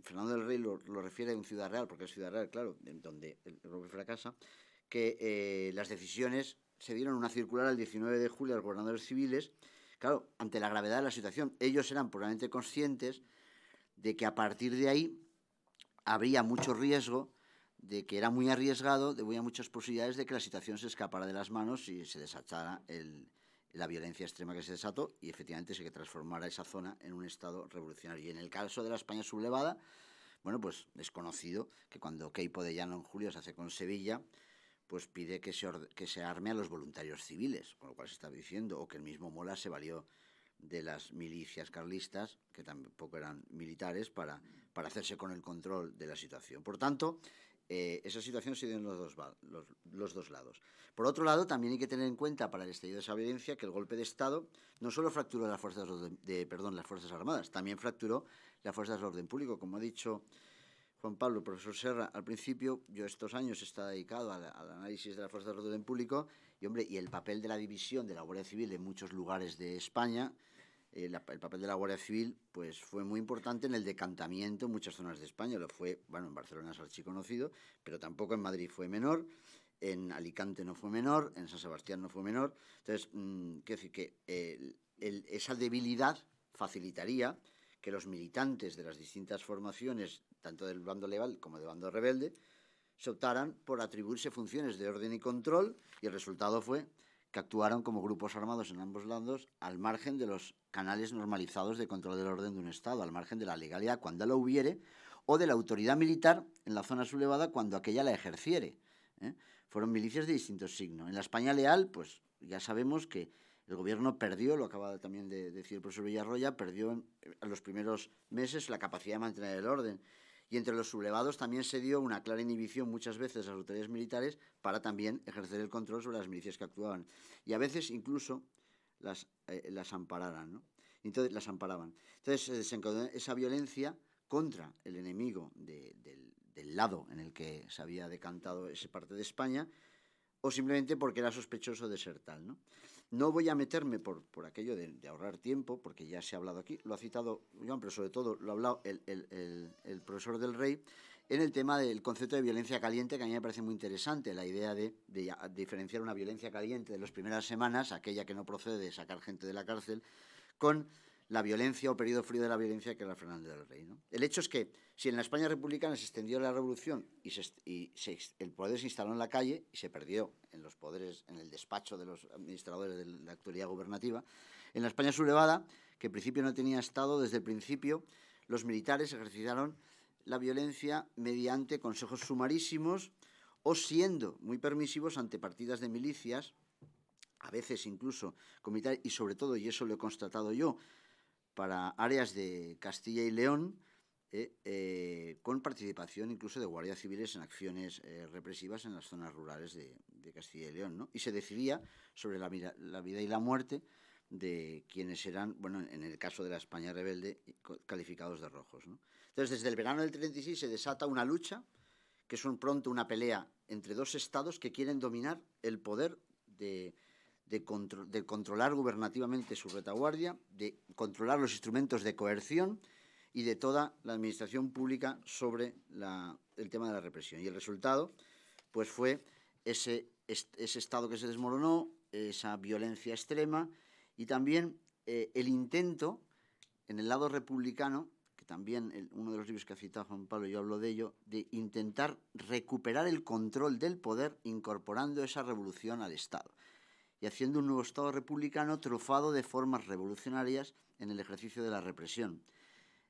Fernando del Rey lo, refiere a un ciudad real, porque es ciudad real, claro, donde el golpe fracasa, que eh, las decisiones se dieron una circular al 19 de julio a los gobernadores civiles, claro, ante la gravedad de la situación. Ellos eran puramente conscientes de que a partir de ahí habría mucho riesgo de que era muy arriesgado, de, había muchas posibilidades de que la situación se escapara de las manos y se desatara la violencia extrema que se desató y efectivamente se que transformara esa zona en un estado revolucionario. Y en el caso de la España sublevada, bueno, pues es conocido que cuando Keipo de Llano en julio se hace con Sevilla, pues pide que se, que se arme a los voluntarios civiles, con lo cual se está diciendo, o que el mismo Mola se valió de las milicias carlistas, que tampoco eran militares, para, para hacerse con el control de la situación. Por tanto, eh, esa situación se dio en los dos, lados. Por otro lado, también hay que tener en cuenta para el estallido de esa violencia que el golpe de Estado no solo fracturó las fuerzas, de, perdón, las fuerzas Armadas, también fracturó las fuerzas del orden público. Como ha dicho Juan Pablo, profesor Serra, al principio, yo estos años he estado dedicado al, análisis de las fuerzas del orden público y, hombre, y el papel de la división de la Guardia Civil en muchos lugares de España eh, el papel de la Guardia Civil pues fue muy importante en el decantamiento en muchas zonas de España. Lo fue, bueno, en Barcelona es archiconocido, pero tampoco en Madrid fue menor, en Alicante no fue menor, en San Sebastián no fue menor. Entonces, mm, quiero decir que eh, esa debilidad facilitaría que los militantes de las distintas formaciones, tanto del bando legal como del bando rebelde, se optaran por atribuirse funciones de orden y control y el resultado fue que actuaron como grupos armados en ambos lados al margen de los canales normalizados de control del orden de un Estado, al margen de la legalidad cuando la hubiere o de la autoridad militar en la zona sublevada cuando aquella la ejerciere. ¿eh? Fueron milicias de distintos signos. En la España leal, pues ya sabemos que el gobierno perdió, lo acaba también de decir el profesor Villarroya, perdió en los primeros meses la capacidad de mantener el orden y entre los sublevados también se dio una clara inhibición muchas veces a las autoridades militares para también ejercer el control sobre las milicias que actuaban. Y a veces incluso las, eh, las Entonces las amparaban. Entonces se desencadenó esa violencia contra el enemigo del, del lado en el que se había decantado esa parte de España, o simplemente porque era sospechoso de ser tal. ¿no? No voy a meterme por, por aquello de, ahorrar tiempo, porque ya se ha hablado aquí, lo ha citado yo, pero sobre todo lo ha hablado el, profesor del Rey, en el tema del concepto de violencia caliente, que a mí me parece muy interesante, la idea de, diferenciar una violencia caliente de las primeras semanas, aquella que no procede de sacar gente de la cárcel, con la violencia o periodo frío de la violencia que era Fernando del Rey. El hecho es que si en la España republicana se extendió la revolución y, el poder se instaló en la calle y se perdió en los poderes, en el despacho de los administradores de la actualidad gubernativa, en la España sublevada, que en principio no tenía Estado, desde el principio los militares ejercitaron la violencia mediante consejos sumarísimos o siendo muy permisivos ante partidas de milicias, a veces incluso comitarias, y sobre todo, y eso lo he constatado yo, para áreas de Castilla y León, eh, eh, con participación incluso de guardias civiles en acciones eh, represivas en las zonas rurales de, Castilla y León. ¿no? Y se decidía sobre la, vida y la muerte de quienes eran, bueno, en el caso de la España rebelde, calificados de rojos. Entonces, desde el verano del 36 se desata una lucha, que es un pronto una pelea entre dos estados que quieren dominar el poder de, de, controlar gubernativamente su retaguardia, de controlar los instrumentos de coerción y de toda la administración pública sobre el tema de la represión. Y el resultado pues fue ese, Estado que se desmoronó, esa violencia extrema y también eh, el intento en el lado republicano, que también uno de los libros que ha citado Juan Pablo, yo hablo de ello, de intentar recuperar el control del poder incorporando esa revolución al Estado y haciendo un nuevo Estado republicano trufado de formas revolucionarias en el ejercicio de la represión,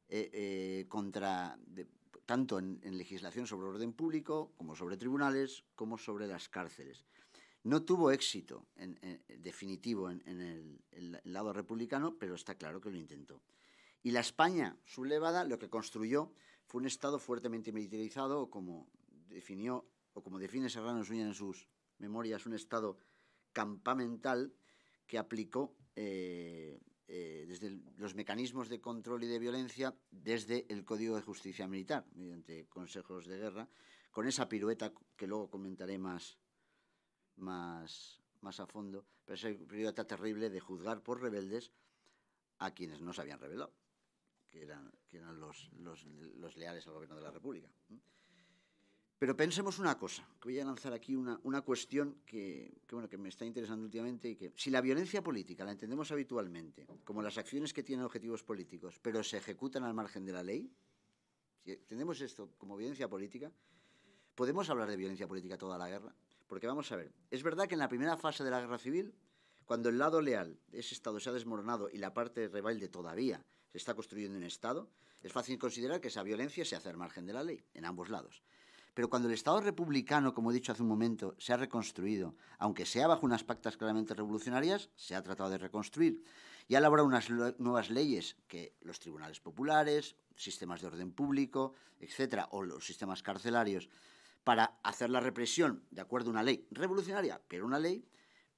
eh, eh, tanto en, legislación sobre orden público, como sobre tribunales, como sobre las cárceles no tuvo éxito definitivo en el, lado republicano, pero está claro que lo intentó. Y la España sublevada lo que construyó fue un Estado fuertemente militarizado, como definió o como define Serrano Suña en sus memorias, un Estado campamental que aplicó eh, eh, desde los mecanismos de control y de violencia desde el Código de Justicia Militar, mediante consejos de guerra, con esa pirueta que luego comentaré más, más, a fondo, pero esa pirueta terrible de juzgar por rebeldes a quienes no se habían rebelado, que eran, los, los, los leales al gobierno de la República. Pero pensemos una cosa, que voy a lanzar aquí una, cuestión que, bueno, que me está interesando últimamente y que si la violencia política la entendemos habitualmente como las acciones que tienen objetivos políticos, pero se ejecutan al margen de la ley, si entendemos esto como violencia política, podemos hablar de violencia política toda la guerra, porque vamos a ver, es verdad que en la primera fase de la guerra civil, cuando el lado leal de ese Estado se ha desmoronado y la parte rebelde todavía se está construyendo un Estado, es fácil considerar que esa violencia se hace al margen de la ley, en ambos lados. Pero cuando el Estado republicano, como he dicho hace un momento, se ha reconstruido, aunque sea bajo unas pactas claramente revolucionarias, se ha tratado de reconstruir y ha elaborado unas nuevas leyes que los tribunales populares, sistemas de orden público, etcétera, o los sistemas carcelarios, para hacer la represión de acuerdo a una ley revolucionaria, pero una ley,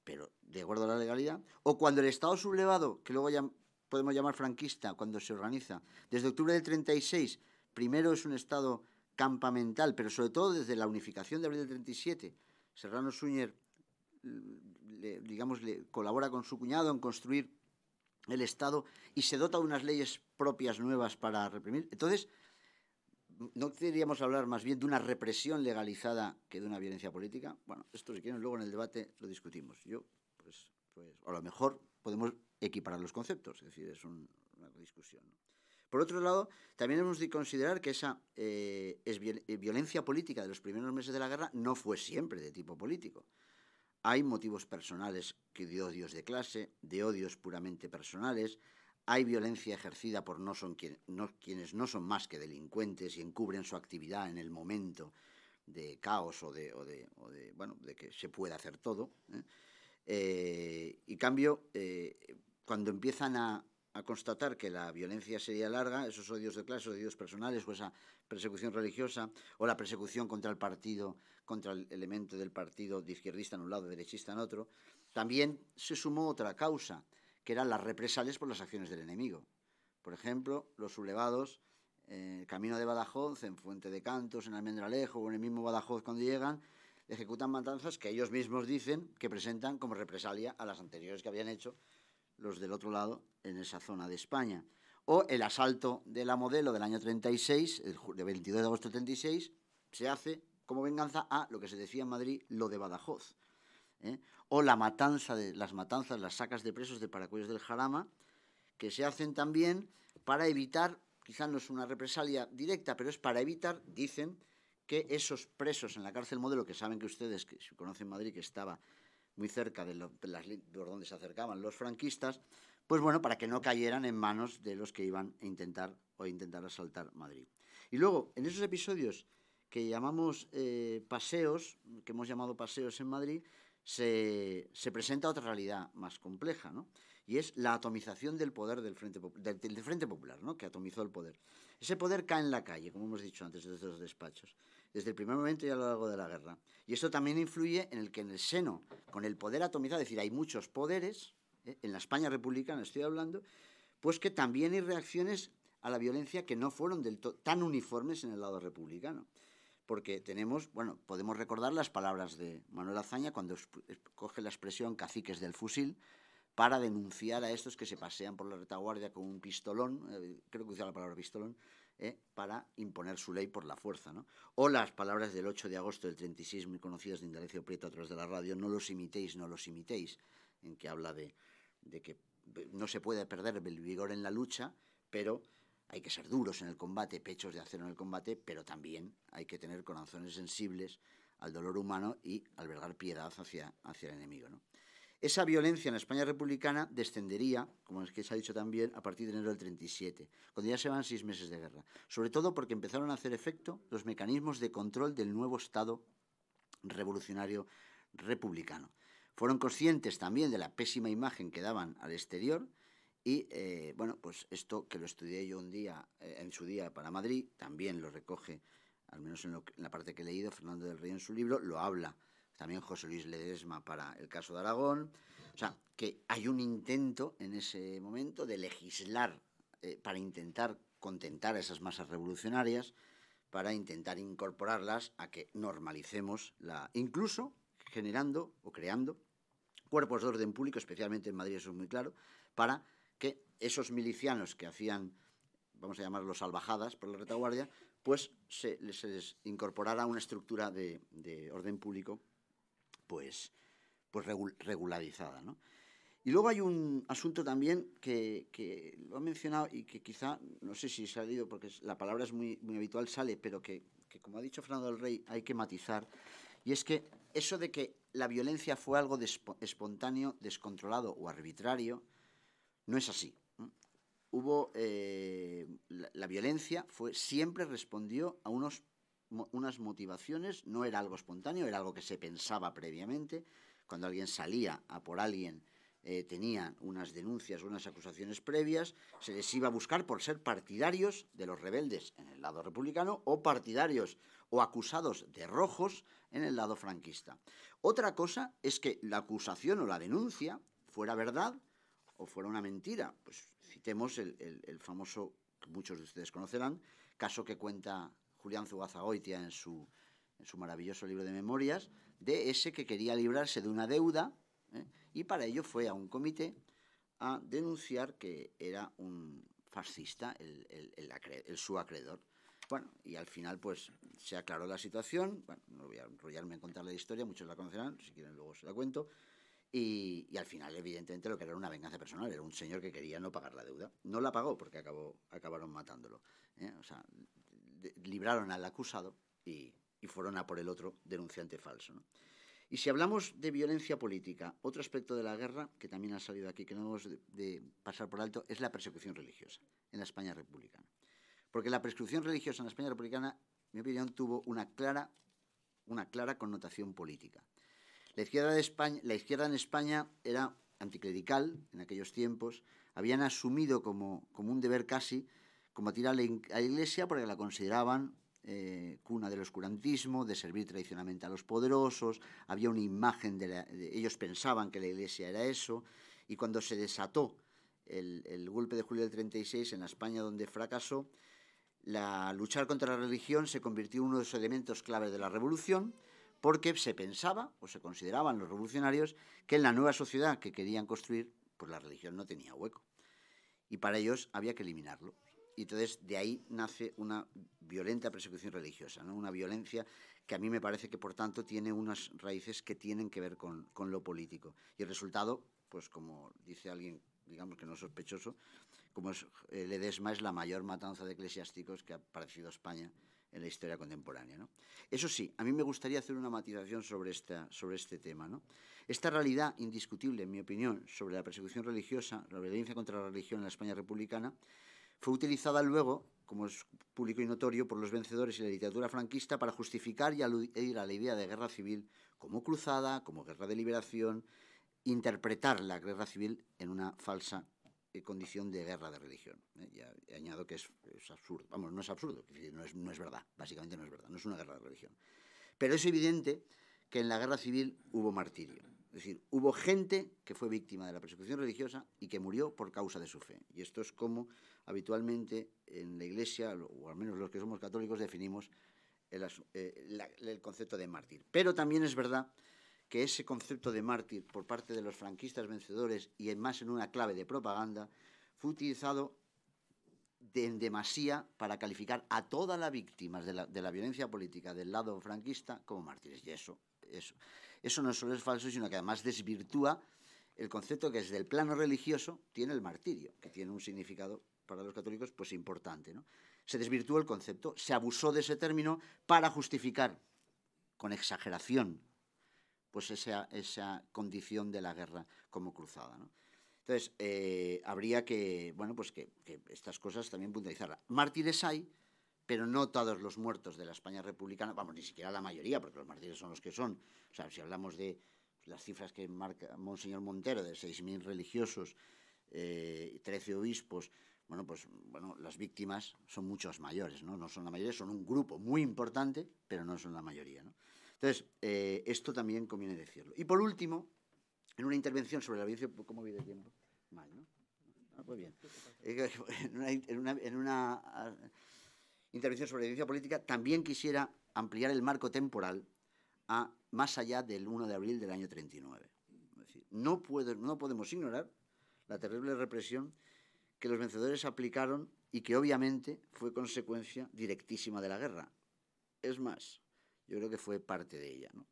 pero de acuerdo a la legalidad, o cuando el Estado sublevado, que luego podemos llamar franquista, cuando se organiza, desde octubre del 36, primero es un Estado campamental, pero sobre todo desde la unificación de abril del 37. Serrano Suñer, mm, le, digamos, le colabora con su cuñado en construir el Estado y se dota de unas leyes propias nuevas para reprimir. Entonces, ¿no queríamos hablar más bien de una represión legalizada que de una violencia política? Bueno, esto si quieren luego en el debate lo discutimos. Yo, pues, pues a lo mejor podemos equiparar los conceptos, es decir, es una discusión. Por otro lado, también hemos de considerar que esa eh, eh, violencia política de los primeros meses de la guerra no fue siempre de tipo político. Hay motivos personales de odios de clase, de odios puramente personales, hay violencia ejercida por no son quienes no son más que delincuentes y encubren su actividad en el momento de caos o de, que se pueda hacer todo. ¿eh? y cambio, cuando empiezan a a constatar que la violencia sería larga, esos odios de clase, odios personales o esa persecución religiosa o la persecución contra el partido, contra el elemento del partido de izquierdista en un lado, derechista en otro, también se sumó otra causa, que eran las represalias por las acciones del enemigo. Por ejemplo, los sublevados, eh, el camino de Badajoz, en Fuente de Cantos, en Almendralejo o en el mismo Badajoz cuando llegan, ejecutan matanzas que ellos mismos dicen que presentan como represalia a las anteriores que habían hecho los del otro lado en esa zona de España. O el asalto de la modelo del año 36, el de 22 de agosto 36, se hace como venganza a lo que se decía en Madrid, lo de Badajoz. ¿eh? O la matanza de, las matanzas, las sacas de presos de Paracuellos del Jarama, que se hacen también para evitar, quizás no es una represalia directa, pero es para evitar, dicen, que esos presos en la cárcel modelo, que saben que ustedes, que conocen Madrid, que estaba muy cerca de, por donde se acercaban los franquistas, pues bueno, para que no cayeran en manos de los que iban a intentar o intentar asaltar Madrid. Y luego, en esos episodios que llamamos eh, paseos, que hemos llamado paseos en Madrid, se, presenta otra realidad más compleja, ¿no? Y es la atomización del poder del Frente, del Frente Popular, ¿no? Que atomizó el poder. Ese poder cae en la calle, como hemos dicho antes, desde los despachos desde el primer momento y a lo largo de la guerra. Y esto también influye en el que en el seno, con el poder atomizado, es decir, hay muchos poderes, eh, en la España republicana estoy hablando, pues que también hay reacciones a la violencia que no fueron tan uniformes en el lado republicano. Porque tenemos, bueno, podemos recordar las palabras de Manuel Azaña cuando eh, coge la expresión caciques del fusil para denunciar a estos que se pasean por la retaguardia con un pistolón, eh, creo que usa la palabra pistolón, ¿eh? para imponer su ley por la fuerza. ¿no? O las palabras del 8 de agosto del 36, muy conocidas de Indalecio Prieto a través de la radio, no los imitéis, no los imitéis, en que habla de, que no se puede perder el vigor en la lucha, pero hay que ser duros en el combate, pechos de acero en el combate, pero también hay que tener corazones sensibles al dolor humano y albergar piedad hacia, hacia el enemigo. ¿no? Esa violencia en la España republicana descendería, como es que se ha dicho también, a partir de enero del 37, cuando ya se van seis meses de guerra, sobre todo porque empezaron a hacer efecto los mecanismos de control del nuevo Estado revolucionario republicano. Fueron conscientes también de la pésima imagen que daban al exterior y, eh, bueno, pues esto que lo estudié yo un día, eh, en su día para Madrid, también lo recoge, al menos en, la parte que he leído, Fernando del Río en su libro, lo habla también José Luis Ledesma para el caso de Aragón. O sea, que hay un intento en ese momento de legislar eh, para intentar contentar a esas masas revolucionarias, para intentar incorporarlas a que normalicemos la. incluso generando o creando cuerpos de orden público, especialmente en Madrid, eso es muy claro, para que esos milicianos que hacían, vamos a llamarlos salvajadas por la retaguardia, pues se, les incorporara una estructura de orden público pues, pues regularizada. ¿no? Y luego hay un asunto también que, lo ha mencionado y que quizá, no sé si se ha salido, porque la palabra es muy, habitual, sale, pero que, como ha dicho Fernando del Rey, hay que matizar. Y es que eso de que la violencia fue algo espontáneo, descontrolado o arbitrario, no es así. Hubo. Eh, la, la, violencia fue, siempre respondió a unos unas motivaciones, no era algo espontáneo, era algo que se pensaba previamente. Cuando alguien salía a por alguien, eh, tenían unas denuncias, unas acusaciones previas, se les iba a buscar por ser partidarios de los rebeldes en el lado republicano o partidarios o acusados de rojos en el lado franquista. Otra cosa es que la acusación o la denuncia fuera verdad o fuera una mentira. Pues citemos el, el famoso, que muchos de ustedes conocerán, caso que cuenta Julián Zugazagoitia en su, maravilloso libro de memorias, de ese que quería librarse de una deuda ¿eh? y para ello fue a un comité a denunciar que era un fascista el, su acreedor. Bueno, y al final pues se aclaró la situación, bueno, no voy a enrollarme en contar la historia, muchos la conocerán, si quieren luego se la cuento, y, al final, evidentemente, lo que era una venganza personal, era un señor que quería no pagar la deuda. No la pagó porque acabó, acabaron matándolo. ¿eh? O sea, libraron al acusado y, fueron a por el otro denunciante falso. Y si hablamos de violencia política, otro aspecto de la guerra que también ha salido aquí, que no hemos de, pasar por alto, es la persecución religiosa en la España republicana. Porque la persecución religiosa en la España republicana, en mi opinión, tuvo una clara, una clara connotación política. La izquierda, de la izquierda en España era anticlerical en aquellos tiempos, habían asumido como un deber casi como tirarle a la Iglesia porque la consideraban eh, cuna del oscurantismo, de servir tradicionalmente a los poderosos, había una imagen de, la, ellos pensaban que la Iglesia era eso, y cuando se desató el, golpe de julio del 36 en España donde fracasó, la luchar contra la religión se convirtió en uno de los elementos clave de la revolución porque se pensaba o se consideraban los revolucionarios que en la nueva sociedad que querían construir, pues la religión no tenía hueco. Y para ellos había que eliminarlo. Y entonces de ahí nace una violenta persecución religiosa, ¿no? una violencia que a mí me parece que por tanto tiene unas raíces que tienen que ver con, lo político. Y el resultado, pues como dice alguien, digamos que no sospechoso, como es, Ledesma es la mayor matanza de eclesiásticos que ha aparecido España en la historia contemporánea. ¿no? Eso sí, a mí me gustaría hacer una matización sobre, esta, sobre este tema. Esta realidad indiscutible, en mi opinión, sobre la persecución religiosa, la violencia contra la religión en la España republicana, fue utilizada luego, como es público y notorio, por los vencedores y la literatura franquista para justificar y aludir a la idea de guerra civil como cruzada, como guerra de liberación, interpretar la guerra civil en una falsa eh, condición de guerra de religión. ¿eh? añado que es, absurdo. Vamos, no es absurdo, no es verdad, básicamente no es verdad, no es una guerra de religión. Pero es evidente que en la guerra civil hubo martirio. Es decir, hubo gente que fue víctima de la persecución religiosa y que murió por causa de su fe. Y esto es como habitualmente en la Iglesia, o al menos los que somos católicos, definimos el, eh, concepto de mártir. Pero también es verdad que ese concepto de mártir por parte de los franquistas vencedores y más en una clave de propaganda fue utilizado en demasía para calificar a todas las víctimas de la, de la violencia política del lado franquista como mártires. Y eso, eso eso no solo es falso, sino que además desvirtúa el concepto que desde el plano religioso tiene el martirio, que tiene un significado para los católicos pues importante. ¿no? Se desvirtúa el concepto, se abusó de ese término para justificar con exageración pues esa, condición de la guerra como cruzada. Entonces, eh, habría que, bueno, pues que, estas cosas también puntualizarlas. Mártires hay, pero no todos los muertos de la España republicana, vamos, ni siquiera la mayoría, porque los mártires son los que son. O sea, si hablamos de las cifras que marca Monseñor Montero, de 6.000 religiosos, eh, 13 obispos, bueno, pues bueno, las víctimas son muchos mayores, ¿no? No son la mayoría, son un grupo muy importante, pero no son la mayoría, ¿no? Entonces, eh, esto también conviene decirlo. Y por último, en una intervención sobre la violencia, ¿cómo vive de tiempo? Mal, ¿no? Ah, pues bien. en una intervención sobre la política, también quisiera ampliar el marco temporal a más allá del 1 de abril del año 39. no, no podemos ignorar la terrible represión que los vencedores aplicaron y que obviamente fue consecuencia directísima de la guerra. Es más, yo creo que fue parte de ella. ¿no?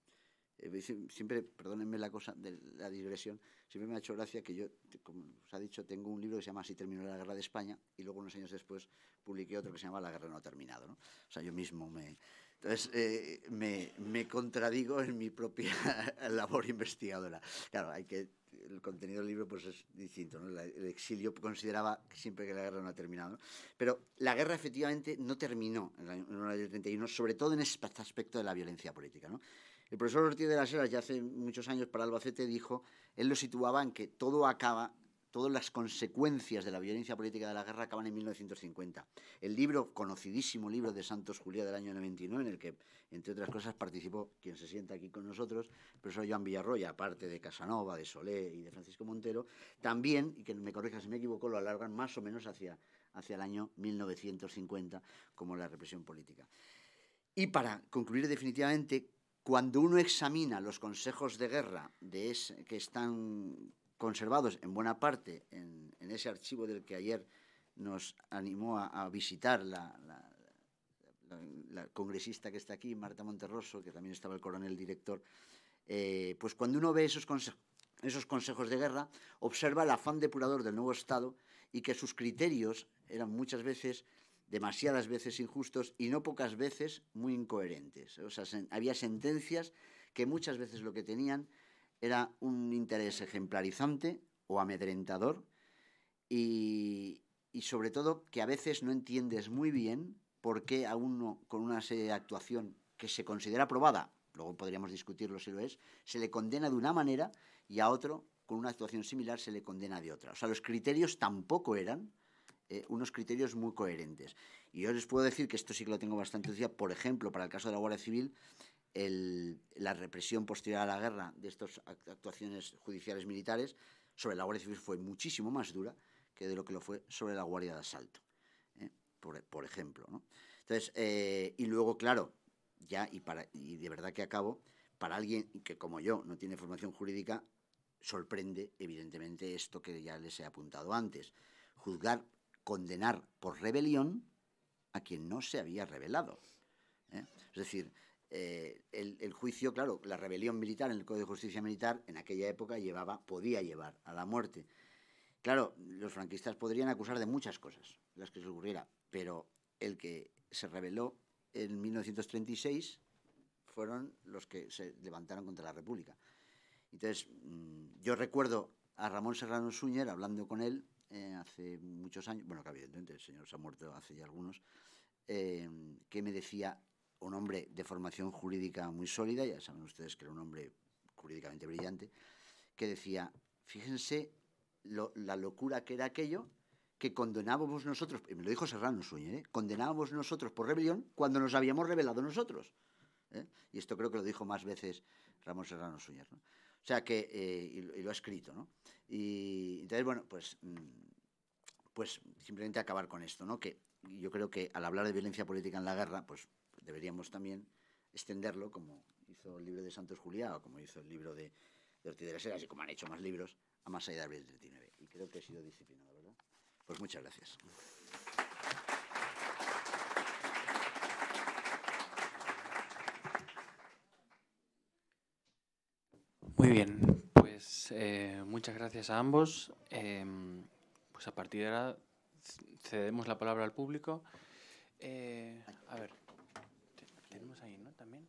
Eh, siempre, perdónenme la cosa de la digresión, siempre me ha hecho gracia que yo, como os ha dicho, tengo un libro que se llama Así terminó la guerra de España y luego unos años después publiqué otro que se llama La guerra no ha terminado. ¿no? O sea, yo mismo me... Entonces, eh, me, contradigo en mi propia labor investigadora. Claro, hay que el contenido del libro pues es distinto. ¿no? El exilio consideraba siempre que la guerra no ha terminado. Pero la guerra efectivamente no terminó en el año 31, sobre todo en este aspecto de la violencia política. ¿no? El profesor Ortiz de las Heras, ya hace muchos años para Albacete, dijo, él lo situaba en que todo acaba, todas las consecuencias de la violencia política de la guerra acaban en 1950. El libro, conocidísimo libro de Santos Juliá del año 99, en el que, entre otras cosas, participó quien se sienta aquí con nosotros, el profesor Joan Villarroya, aparte de Casanova, de Solé y de Francisco Montero, también, y que me corrija si me equivoco, lo alargan más o menos hacia, hacia el año 1950 como la represión política. Y para concluir definitivamente, cuando uno examina los consejos de guerra que están conservados en buena parte en, ese archivo del que ayer nos animó a, visitar la, congresista que está aquí, Marta Monterroso, que también estaba el coronel director, eh, pues cuando uno ve esos, esos consejos de guerra, observa el afán depurador del nuevo Estado y que sus criterios eran muchas veces demasiadas veces injustos y no pocas veces muy incoherentes. O sea, había sentencias que muchas veces lo que tenían era un interés ejemplarizante o amedrentador y, sobre todo que a veces no entiendes muy bien por qué a uno con una serie de actuación que se considera probada, luego podríamos discutirlo si lo es, se le condena de una manera y a otro con una actuación similar se le condena de otra. O sea, los criterios tampoco eran eh, unos criterios muy coherentes. Y yo les puedo decir que esto sí que lo tengo bastante por ejemplo, para el caso de la Guardia Civil, la represión posterior a la guerra de estas actuaciones judiciales militares sobre la Guardia Civil fue muchísimo más dura que de lo que lo fue sobre la Guardia de Asalto, ¿eh? por, ejemplo. Entonces, eh, y luego, claro, ya, y, para, y de verdad que acabo, para alguien que como yo no tiene formación jurídica, sorprende evidentemente esto que ya les he apuntado antes. Juzgar condenar por rebelión a quien no se había rebelado. ¿eh? Es decir, eh, el, juicio, claro, la rebelión militar en el Código de Justicia Militar en aquella época llevaba, podía llevar a la muerte. Claro, los franquistas podrían acusar de muchas cosas las que se ocurriera, pero el que se rebeló en 1936 fueron los que se levantaron contra la República. Entonces, mm, yo recuerdo a Ramón Serrano Suñer hablando con él eh, hace muchos años, bueno, que evidentemente el señor se ha muerto hace ya algunos, eh, que me decía un hombre de formación jurídica muy sólida, ya saben ustedes que era un hombre jurídicamente brillante, que decía, fíjense la locura que era aquello que condenábamos nosotros, y me lo dijo Serrano Suñer, ¿eh? condenábamos nosotros por rebelión cuando nos habíamos rebelado nosotros. Y esto creo que lo dijo más veces Ramón Serrano Suñer. ¿no? O sea que, eh, y, lo ha escrito, ¿no? Y entonces, bueno, pues, mm, pues simplemente acabar con esto, ¿no? Que yo creo que al hablar de violencia política en la guerra, pues deberíamos también extenderlo, como hizo el libro de Santos Juliá o como hizo el libro de, de Ortiz de las Heras y como han hecho más libros, a más allá del 39. Y creo que he sido disciplinado, ¿verdad? Pues muchas gracias. Muy bien, pues eh, muchas gracias a ambos. Em, pues a partir de ahora cedemos la palabra al público. Eh, a ver, tenemos ahí, ¿no? También.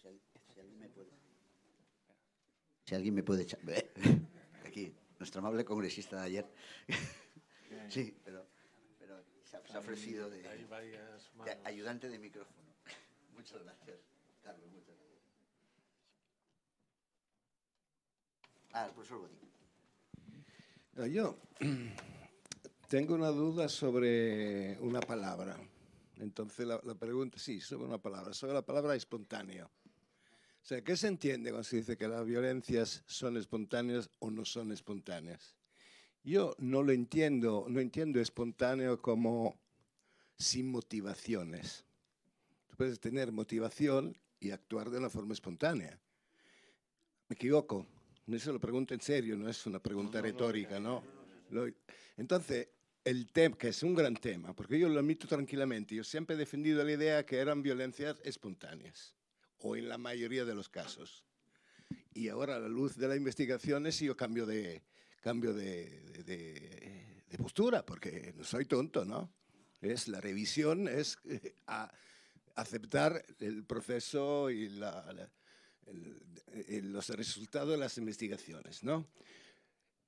Si alguien me puede, si alguien echar. Eh, aquí, nuestro amable congresista de ayer. Sí, pero, se ha ofrecido de, ayudante de micrófono. Muchas gracias, Carlos, muchas gracias. Ah, yo tengo una duda sobre una palabra. Entonces la, la, pregunta, sí, sobre una palabra, sobre la palabra espontáneo. O sea, ¿qué se entiende cuando se dice que las violencias son espontáneas o no son espontáneas? Yo no lo entiendo, no entiendo espontáneo como sin motivaciones. Tú puedes tener motivación y actuar de una forma espontánea. Me equivoco, se lo pregunto en serio, no es una pregunta retórica, ¿no? Entonces, el tema, que es un gran tema, porque yo lo admito tranquilamente, yo siempre he defendido la idea que eran violencias espontáneas, o en la mayoría de los casos. Y ahora, a la luz de las investigaciones, yo cambio de, cambio de, postura, porque no soy tonto, ¿no? Es la revisión, es eh, aceptar el proceso y la los resultados de las investigaciones, ¿no?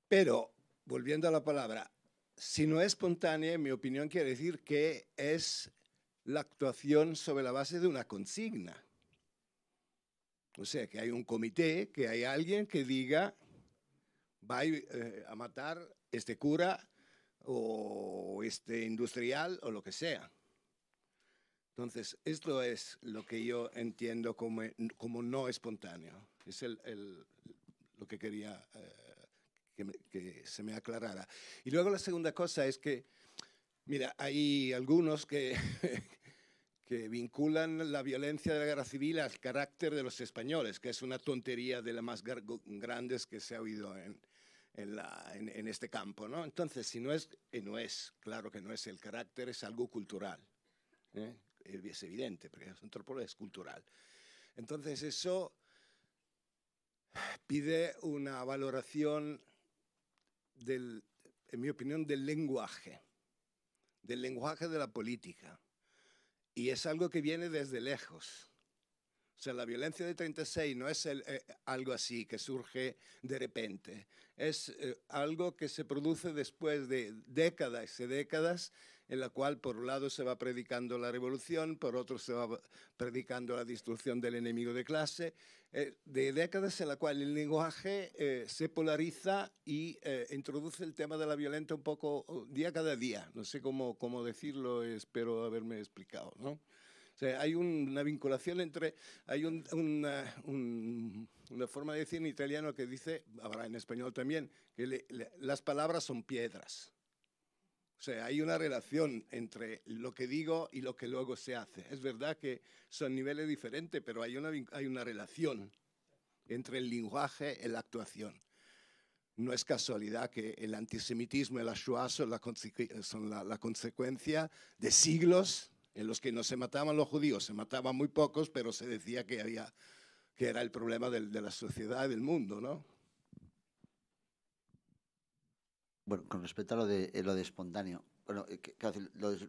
Pero, volviendo a la palabra, si no es espontánea, mi opinión quiere decir que es la actuación sobre la base de una consigna. O sea, que hay un comité, que hay alguien que diga, va eh, a matar este cura o este industrial o lo que sea. Entonces, esto es lo que yo entiendo como, eh, como no espontáneo. Es el, lo que quería eh, que, se me aclarara. Y luego la segunda cosa es que, mira, hay algunos que, que vinculan la violencia de la guerra civil al carácter de los españoles, que es una tontería de las más grandes que se ha oído en, en, la, en, este campo. ¿no? Entonces, si no es, no es, claro que no es el carácter, es algo cultural. ¿eh? es evidente, porque es antropóloga es cultural. Entonces eso pide una valoración en mi opinión, del lenguaje, del lenguaje de la política. Y es algo que viene desde lejos. O sea, la violencia de 36 no es eh, algo así que surge de repente, es eh, algo que se produce después de décadas y décadas en la cual por un lado se va predicando la revolución, por otro se va predicando la destrucción del enemigo de clase, eh, de décadas en la cual el lenguaje eh, se polariza y eh, introduce el tema de la violencia un poco día cada día. No sé cómo, cómo decirlo, espero haberme explicado, ¿no? hay una vinculación entre, hay una, una, forma de decir en italiano que dice, habrá en español también, que las palabras son piedras. O sea, hay una relación entre lo que digo y lo que luego se hace. Es verdad que son niveles diferentes, pero hay una, hay una relación entre el lenguaje y la actuación. No es casualidad que el antisemitismo y la Shoah son, la, consecuencia de siglos en los que no se mataban los judíos, se mataban muy pocos, pero se decía que, había, que era el problema de la sociedad y del mundo, ¿no? Bueno, con respecto a lo de, eh, lo de espontáneo. Bueno, eh,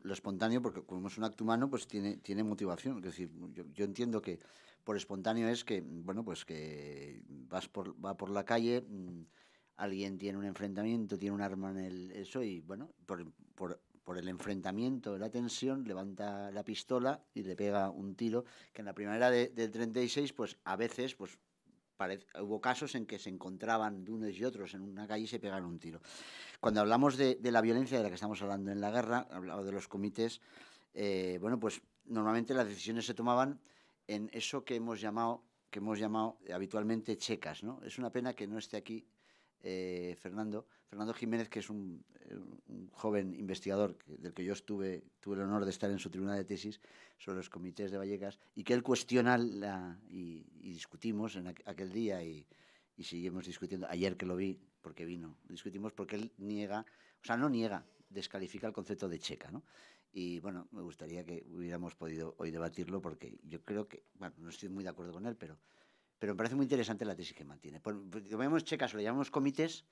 lo, espontáneo, porque como es un acto humano, pues tiene, tiene motivación. Es decir, yo, entiendo que por espontáneo es que, bueno, pues que vas por, va por la calle, mm, alguien tiene un enfrentamiento, tiene un arma en el eso y, bueno, por, el enfrentamiento, la tensión, levanta la pistola y le pega un tiro, que en la primavera del 36, pues a veces, pues hubo casos en que se encontraban de unos y otros en una calle y se pegaron un tiro. Cuando hablamos de, la violencia de la que estamos hablando en la guerra, hablaba de los comités, eh, bueno, pues normalmente las decisiones se tomaban en eso que hemos llamado, que hemos llamado habitualmente checas, Es una pena que no esté aquí eh, Fernando, Fernando Jiménez, que es un, eh, joven investigador del que yo estuve, tuve el honor de estar en su tribuna de tesis sobre los comités de Vallecas, y que él cuestiona la, y, discutimos en aquel día y, seguimos discutiendo, ayer que lo vi, porque vino, discutimos porque él niega, o sea, no niega, descalifica el concepto de checa, ¿no? Y bueno, me gustaría que hubiéramos podido hoy debatirlo porque yo creo que, bueno, no estoy muy de acuerdo con él, pero, pero me parece muy interesante la tesis que mantiene. Lo pues, llamamos checas, lo llamamos comités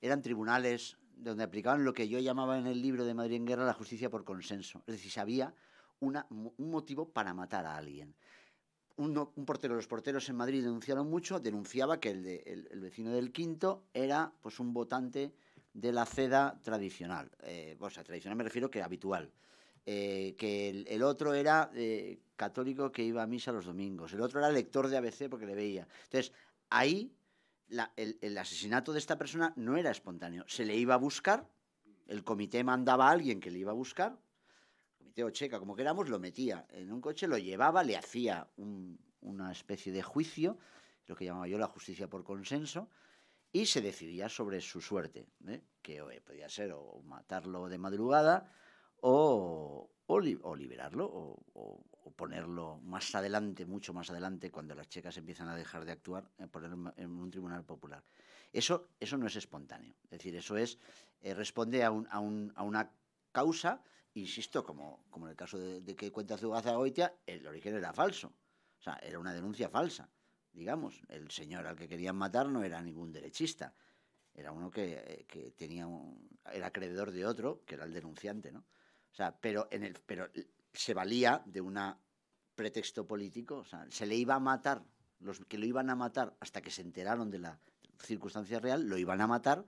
eran tribunales donde aplicaban lo que yo llamaba en el libro de Madrid en Guerra la justicia por consenso. Es decir, si había una, un motivo para matar a alguien. un portero, los porteros en Madrid denunciaron mucho, denunciaba que el, vecino del quinto era pues un votante de la ceda tradicional. Eh, o sea, tradicional me refiero que habitual. Eh, que el, otro era eh, católico que iba a misa los domingos. El otro era lector de ABC porque le veía. Entonces, ahí el, asesinato de esta persona no era espontáneo. Se le iba a buscar, el comité mandaba a alguien que le iba a buscar, el comité o checa, como queramos, lo metía en un coche, lo llevaba, le hacía una especie de juicio, lo que llamaba yo la justicia por consenso, y se decidía sobre su suerte, ¿eh? que eh, podía ser o matarlo de madrugada o, o liberarlo o, o ponerlo más adelante, mucho más adelante, cuando las checas empiezan a dejar de actuar, eh, ponerlo en un tribunal popular. Eso, eso no es espontáneo, es decir, eso es, eh, responde a, un, a, un, a, una causa, insisto, como, como en el caso de, que cuenta Zugaza Goitia, el origen era falso, o sea, era una denuncia falsa, digamos, el señor al que querían matar no era ningún derechista, era uno que, eh, tenía un, era acreedor de otro, que era el denunciante, ¿no? O sea, pero, en el, pero se valía de un pretexto político, o sea, se le iba a matar, los que lo iban a matar hasta que se enteraron de la circunstancia real, lo iban a matar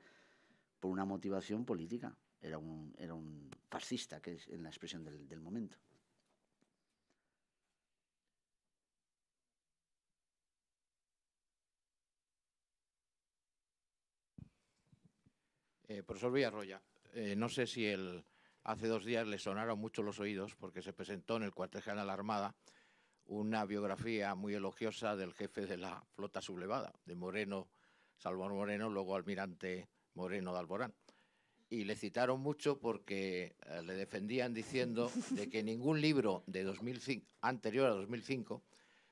por una motivación política. Era un, era un fascista, que es en la expresión del, momento. Eh, profesor Villarroya, eh, no sé si el, hace dos días le sonaron mucho los oídos porque se presentó en el cuartel general de la Armada una biografía muy elogiosa del jefe de la flota sublevada, de Moreno, Salvador Moreno, luego almirante Moreno de Alborán. Y le citaron mucho porque eh, le defendían diciendo de que ningún libro de 2005, anterior a 2005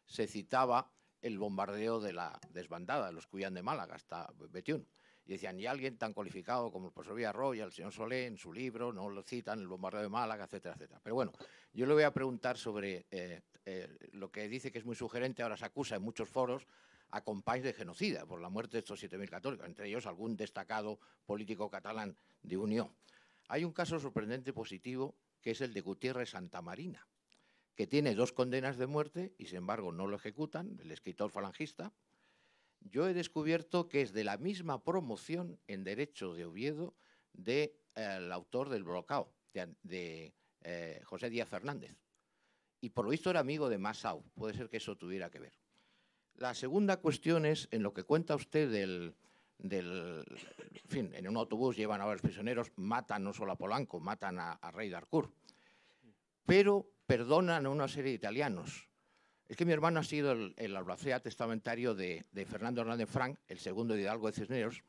se citaba el bombardeo de la desbandada, los Cuyan de Málaga hasta Betiún. Y decían, y alguien tan cualificado como el profesor Villarroya, el señor Solé, en su libro, no lo citan, el bombardeo de Málaga, etcétera, etcétera. Pero bueno, yo le voy a preguntar sobre eh, eh, lo que dice que es muy sugerente, ahora se acusa en muchos foros a compaís de genocida por la muerte de estos 7.000 católicos, entre ellos algún destacado político catalán de Unión. Hay un caso sorprendente positivo que es el de Gutiérrez Santamarina, que tiene dos condenas de muerte y sin embargo no lo ejecutan, el escritor falangista, yo he descubierto que es de la misma promoción en Derecho de Oviedo del eh, autor del Brocao, de, eh, José Díaz Fernández. Y por lo visto era amigo de Massau, puede ser que eso tuviera que ver. La segunda cuestión es, en lo que cuenta usted del, en fin, en un autobús llevan a varios prisioneros, matan no solo a Polanco, matan a, Rey Darcourt, pero perdonan a una serie de italianos. Es que mi hermano ha sido el, el albacea testamentario de, Fernando Hernández Frank, el segundo de Hidalgo de Cisneros,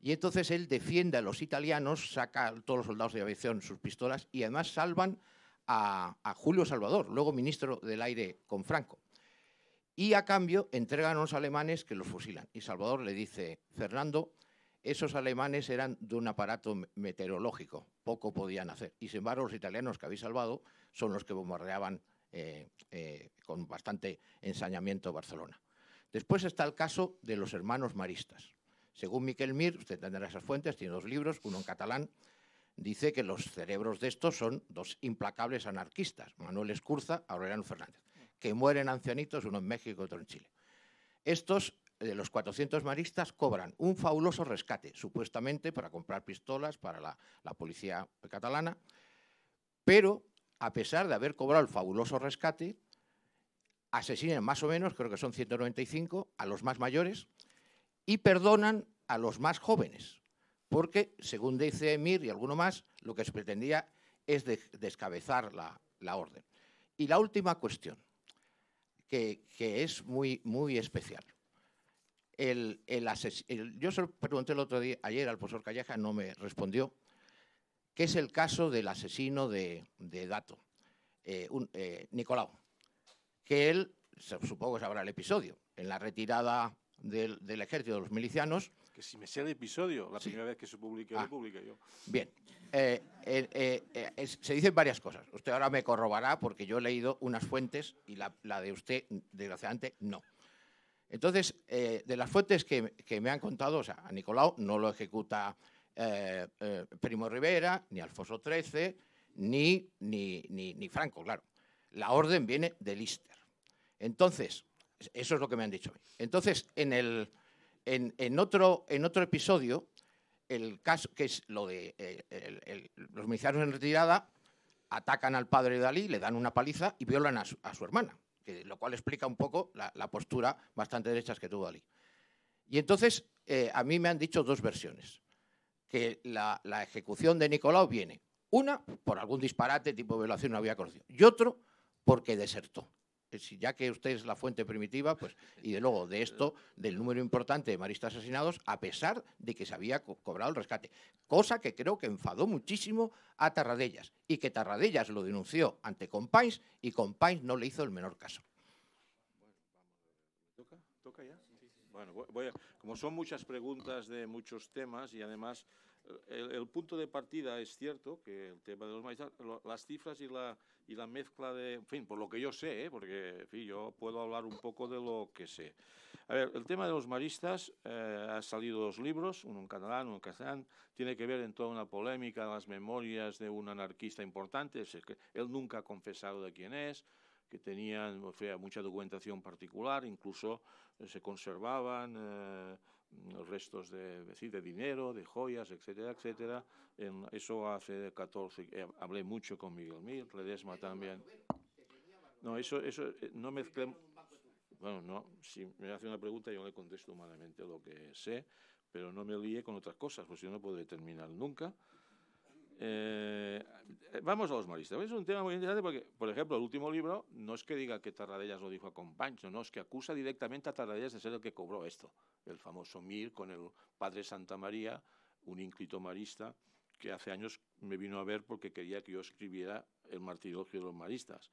y entonces él defiende a los italianos, saca a todos los soldados de aviación sus pistolas y además salvan a, a Julio Salvador, luego ministro del aire con Franco. Y a cambio entregan a los alemanes que los fusilan. Y Salvador le dice, Fernando, esos alemanes eran de un aparato meteorológico, poco podían hacer. Y sin embargo, los italianos que habéis salvado son los que bombardeaban eh, eh, con bastante ensañamiento Barcelona. Después está el caso de los hermanos maristas. Según Miquel Mir, usted tendrá esas fuentes, tiene dos libros, uno en catalán, dice que los cerebros de estos son dos implacables anarquistas, Manuel Escurza, y Aureliano Fernández, que mueren ancianitos, uno en México, y otro en Chile. Estos de eh, los 400 maristas cobran un fabuloso rescate, supuestamente para comprar pistolas para la policía catalana, pero a pesar de haber cobrado el fabuloso rescate, asesinan más o menos, creo que son 195, a los más mayores y perdonan a los más jóvenes, porque, según dice Emir y alguno más, lo que se pretendía es descabezar la, orden. Y la última cuestión, que, es muy, muy especial. yo se lo pregunté el otro día, ayer al profesor Calleja, no me respondió, que es el caso del asesino de, Dato, eh, eh, Nicolau, que él, supongo que sabrá el episodio, en la retirada del, ejército de los milicianos. Que si me sea el episodio, la primera vez que se publique, lo ah. publique yo. Bien, eh, se dicen varias cosas. Usted ahora me corrobará porque yo he leído unas fuentes y la, de usted, desgraciadamente, no. Entonces, de las fuentes que, que, me han contado, o sea, a Nicolau no lo ejecuta eh, eh, Primo Rivera, ni Alfonso XIII, ni, ni, ni, Franco, claro. La orden viene de Lister. Entonces, eso es lo que me han dicho Entonces, en, el, en, otro, en otro episodio, el caso que es lo de eh, los militares en retirada atacan al padre de Dalí, le dan una paliza y violan a su, hermana, lo cual explica un poco la, postura bastante derecha que tuvo Dalí. Y entonces a mí me han dicho dos versiones que la, ejecución de Nicolau viene, una, por algún disparate tipo de violación no había conocido, y otro, porque desertó eh, ya que usted es la fuente primitiva, pues, y de luego de esto, del número importante de maristas asesinados, a pesar de que se había cobrado el rescate. Cosa que creo que enfadó muchísimo a Tarradellas y que Tarradellas lo denunció ante Compains y Compains no le hizo el menor caso. Bueno, voy como son muchas preguntas de muchos temas y además eh, el, punto de partida es cierto que el tema de los maristas, las cifras y la, y la mezcla de, en fin, por lo que yo sé, ¿eh? porque yo puedo hablar un poco de lo que sé. A ver, el tema de los maristas, eh, ha salido dos libros, uno en catalán, uno en catalán, tiene que ver en toda una polémica, las memorias de un anarquista importante, que él nunca ha confesado de quién es, que tenían sea, mucha documentación particular, incluso eh, se conservaban eh, restos de, de dinero, de joyas, etcétera, etcétera. En, eso hace 14, eh, hablé mucho con Miguel Mir, Ledesma también. No, eso, eso no mezclemos. Bueno, no, si me hace una pregunta yo le contesto humanamente lo que sé, pero no me líe con otras cosas, porque si no, no podré terminar nunca. Eh, vamos a los maristas, Es un tema muy interesante porque, por ejemplo, el último libro no es que diga que Tarradellas lo dijo a Compancho, no, es que acusa directamente a Tarradellas de ser el que cobró esto. El famoso Mir con el padre Santa María, un ínclito marista que hace años me vino a ver porque quería que yo escribiera el martirologio de los maristas.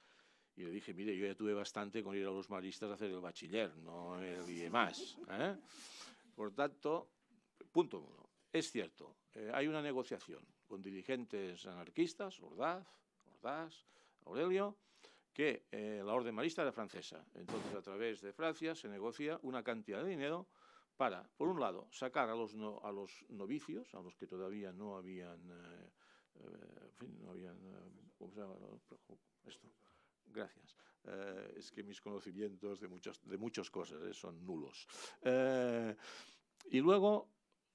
Y le dije, mire, yo ya tuve bastante con ir a los maristas a hacer el bachiller, no el más. ¿eh? Por tanto, punto uno. Es cierto, eh, hay una negociación con dirigentes anarquistas, Ordaz, Ordaz, Aurelio, que eh, la orden marista era francesa. Entonces, a través de Francia se negocia una cantidad de dinero para, por un lado, sacar a los, a los novicios, a los que todavía no habían, eh, eh, no habían, ¿cómo se Esto. Gracias. es que mis conocimientos de muchas, de muchas cosas son nulos. y luego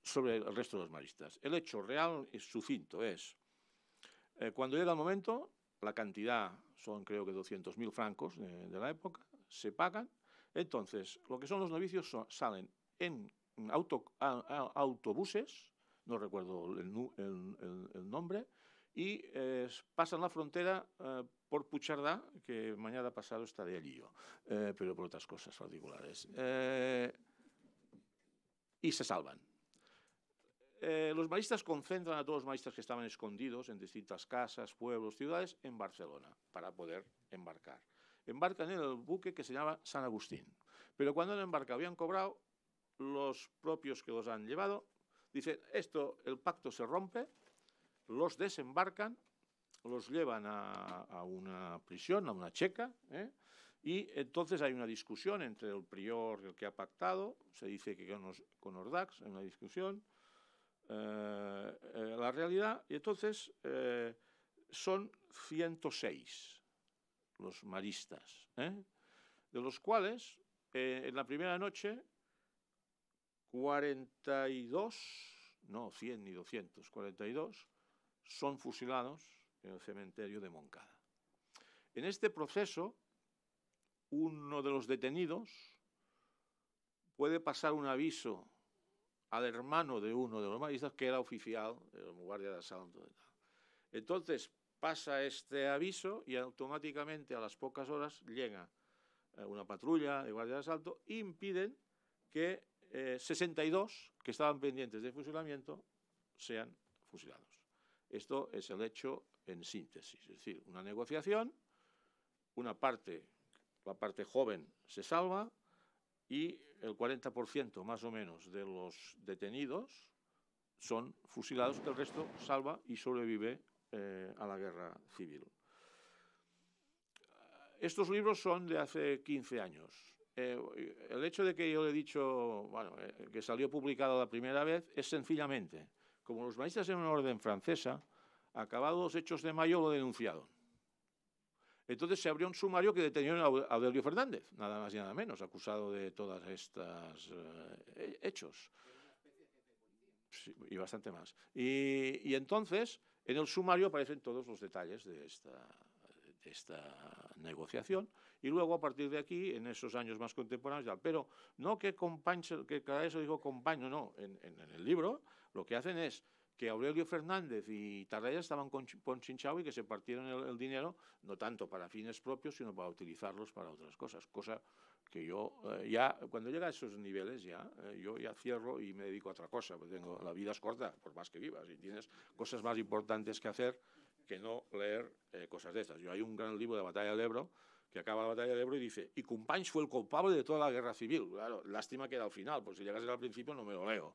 sobre el resto de los maristas. El hecho real y sucinto es, eh, cuando llega el momento, la cantidad son creo que 200.000 francos de, la época, se pagan, entonces lo que son los novicios salen en auto, autobuses, no recuerdo el, nombre, y eh, pasan la frontera eh, por Puchardá, que mañana pasado de allí pero por otras cosas particulares. y se salvan. Eh, los maristas concentran a todos los maristas que estaban escondidos en distintas casas, pueblos, ciudades, en Barcelona, para poder embarcar. Embarcan en el buque que se llama San Agustín. Pero cuando han embarcado habían cobrado, los propios que los han llevado dicen, esto, el pacto se rompe, los desembarcan, los llevan a, una prisión, a una checa, ¿eh? Y entonces hay una discusión entre el prior y el que ha pactado, se dice que con los, con Ordax, hay una discusión, eh, eh, la realidad. Y entonces eh, son 106 los maristas, de los cuales en la primera noche 42, no 100 ni 200, 42 son fusilados en el cementerio de Moncada. En este proceso, uno de los detenidos puede pasar un aviso al hermano de uno de los maestros que era oficial, de guardia de asalto. Entonces pasa este aviso y automáticamente a las pocas horas llega eh, una patrulla de guardia de asalto e impiden que 62 eh, que estaban pendientes de fusilamiento sean fusilados. Esto es el hecho en síntesis, es decir, una negociación, una parte, la parte joven se salva, y el 40% más o menos de los detenidos son fusilados, el resto salva y sobrevive eh, a la guerra civil. Estos libros son de hace 15 años. Eh, el hecho de que yo le he dicho bueno, eh, que salió publicado la primera vez es sencillamente, como los maestros en una orden francesa, acabados los hechos de mayo lo denunciaron. Entonces se abrió un sumario que detenió a Aurelio Fernández, nada más y nada menos, acusado de todas estos eh, hechos. y bastante más. Y, entonces, en el sumario aparecen todos los detalles de esta, esta negociación. Y luego, a partir de aquí, en esos años más contemporáneos, ya, pero no que, compañero, que cada eso digo compañero, no. en el libro lo que hacen es que Aurelio Fernández y Tarraya estaban con con y que se partieron el, dinero, no tanto para fines propios, sino para utilizarlos para otras cosas. Cosa que yo eh, ya, cuando llega a esos niveles, ya, eh, yo ya cierro y me dedico a otra cosa. Porque tengo, la vida es corta, por más que vivas, y tienes cosas más importantes que hacer que no leer eh, cosas de estas. Yo hay un gran libro de Batalla del Ebro, que acaba la batalla del Ebro y dice, y Companys fue el culpable de toda la guerra civil. Claro, lástima que era al final, porque si llegase al principio no me lo leo.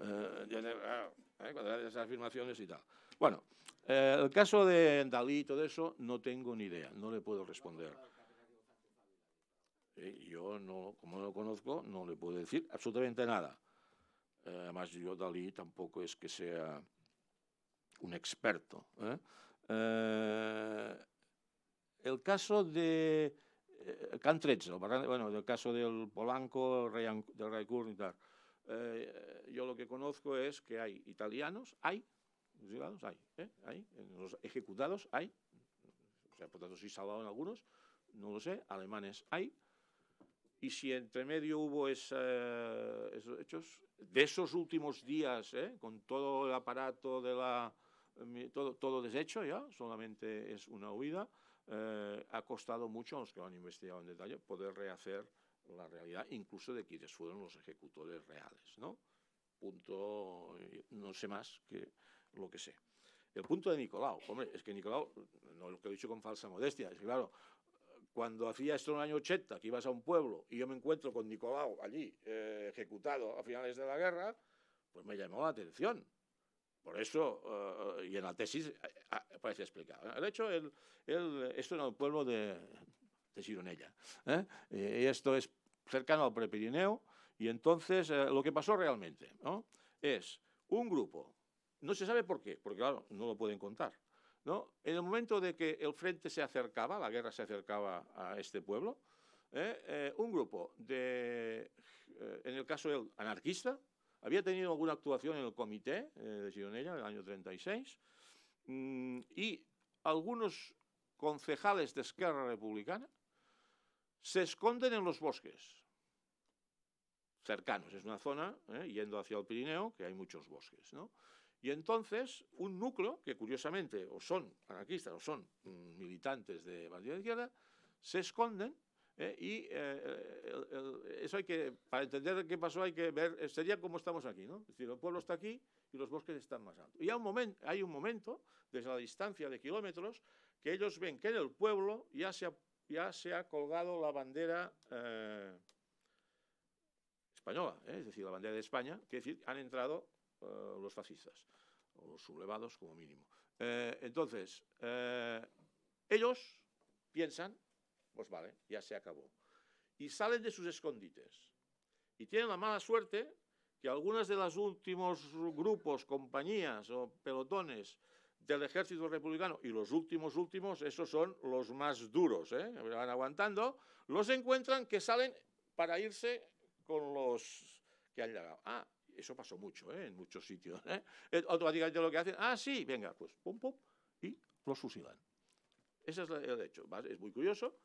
Ah, ¿eh? esas afirmaciones y tal. Bueno, eh, el caso de Dalí y todo eso no tengo ni idea, no le puedo responder. yo, no, como no lo conozco, no le puedo decir absolutamente nada. Eh, además, yo Dalí tampoco es que sea un experto. ¿eh? el caso de Can bueno, el caso del Polanco, del Ray y tal. Eh, yo lo que conozco es que hay italianos, hay, hay, ¿eh? hay, los ejecutados, hay, o sea, por tanto, si salvaron algunos, no lo sé, alemanes, hay, y si entre medio hubo esos hechos, de esos últimos días, ¿eh? con todo el aparato de la... Todo, todo deshecho ya, solamente es una huida, ha costado mucho a los que lo han investigado en detalle poder rehacer la realidad incluso de quienes fueron los ejecutores reales, ¿no? Punto, eh, no sé más que lo que sé. El punto de Nicolau, hombre, es que Nicolau, no lo que he dicho con falsa modestia, es que claro, cuando hacía esto en el año 80, que ibas a un pueblo y yo me encuentro con Nicolau allí, eh, ejecutado a finales de la guerra, pues me llamó la atención. Por eso, eh, y en la tesis eh, parece pues explicado. De hecho, él, él, esto era un pueblo de de Sironella. ¿eh? Eh, esto es cercano al Prepirineo y entonces eh, lo que pasó realmente es un grupo, no se sabe por qué, porque claro, no lo pueden contar, ¿no? En el momento de que el frente se acercaba, la guerra se acercaba a este pueblo, un grupo de, en el caso del anarquista, había tenido alguna actuación en el comité de Sironella en el año 36 mm, y algunos concejales de Esquerra Republicana se esconden en los bosques cercanos. Es una zona, eh, yendo hacia el Pirineo, que hay muchos bosques. ¿no? Y entonces, un núcleo, que curiosamente o son anarquistas o son mm, militantes de bandera de izquierda, se esconden eh, Y eh, eso hay que, para entender qué pasó, hay que ver, sería como estamos aquí, ¿no? Es decir, el pueblo está aquí y los bosques están más altos. Y a un, momento, hay un momento, desde la distancia de kilómetros, que ellos ven que en el pueblo ya se ha ya se ha colgado la bandera eh, española, ¿eh? es decir, la bandera de España, que es decir, han entrado eh, los fascistas, o los sublevados como mínimo. entonces, ellos piensan, pues vale, ya se acabó. Y salen de sus escondites. Y tienen la mala suerte que algunas de los últimos grupos, compañías o pelotones del ejército republicano y los últimos últimos, esos son los más duros, ¿eh? van aguantando, los encuentran que salen para irse con los que han llegado. Ah, eso pasó mucho ¿eh? en muchos sitios. ¿eh? Automáticamente lo que hacen, ah, sí, venga, pues pum, pum, y los fusilan. Ese es el hecho, es muy curioso,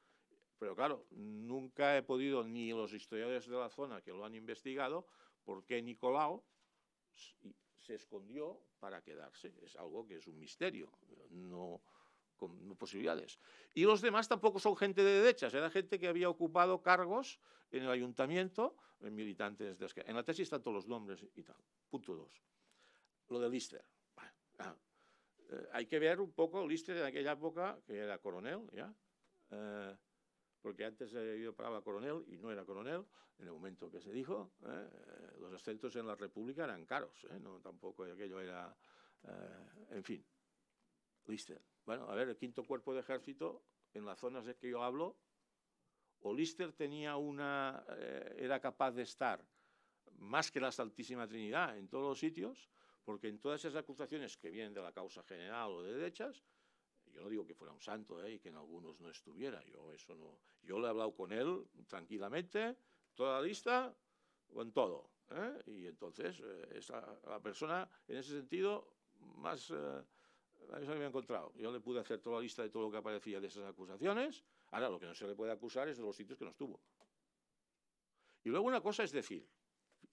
pero claro, nunca he podido, ni los historiadores de la zona que lo han investigado, por qué Nicolau se escondió para quedarse. Es algo que es un misterio, no con posibilidades. Y los demás tampoco son gente de derechas, era gente que había ocupado cargos en el ayuntamiento, en militantes de En la tesis están todos los nombres y tal. Punto dos. Lo de Lister. Ah, eh, hay que ver un poco Lister en aquella época, que era coronel, ¿ya? Eh, porque antes yo pagaba coronel y no era coronel, en el momento que se dijo, ¿eh? los ascensos en la República eran caros, ¿eh? no, tampoco aquello era, eh, en fin, Lister. Bueno, a ver, el quinto cuerpo de ejército, en las zonas de que yo hablo, o Lister tenía una, era capaz de estar más que la Santísima Trinidad en todos los sitios, porque en todas esas acusaciones que vienen de la causa general o de derechas, yo no digo que fuera un santo ¿eh? y que en algunos no estuviera, yo eso no, yo le he hablado con él tranquilamente, toda la lista, con todo. ¿eh? Y entonces eh, la, persona en ese sentido más, me encontrado. Yo le pude hacer toda la lista de todo lo que aparecía de esas acusaciones, ahora lo que no se le puede acusar es de los sitios que no estuvo. Y luego una cosa es decir,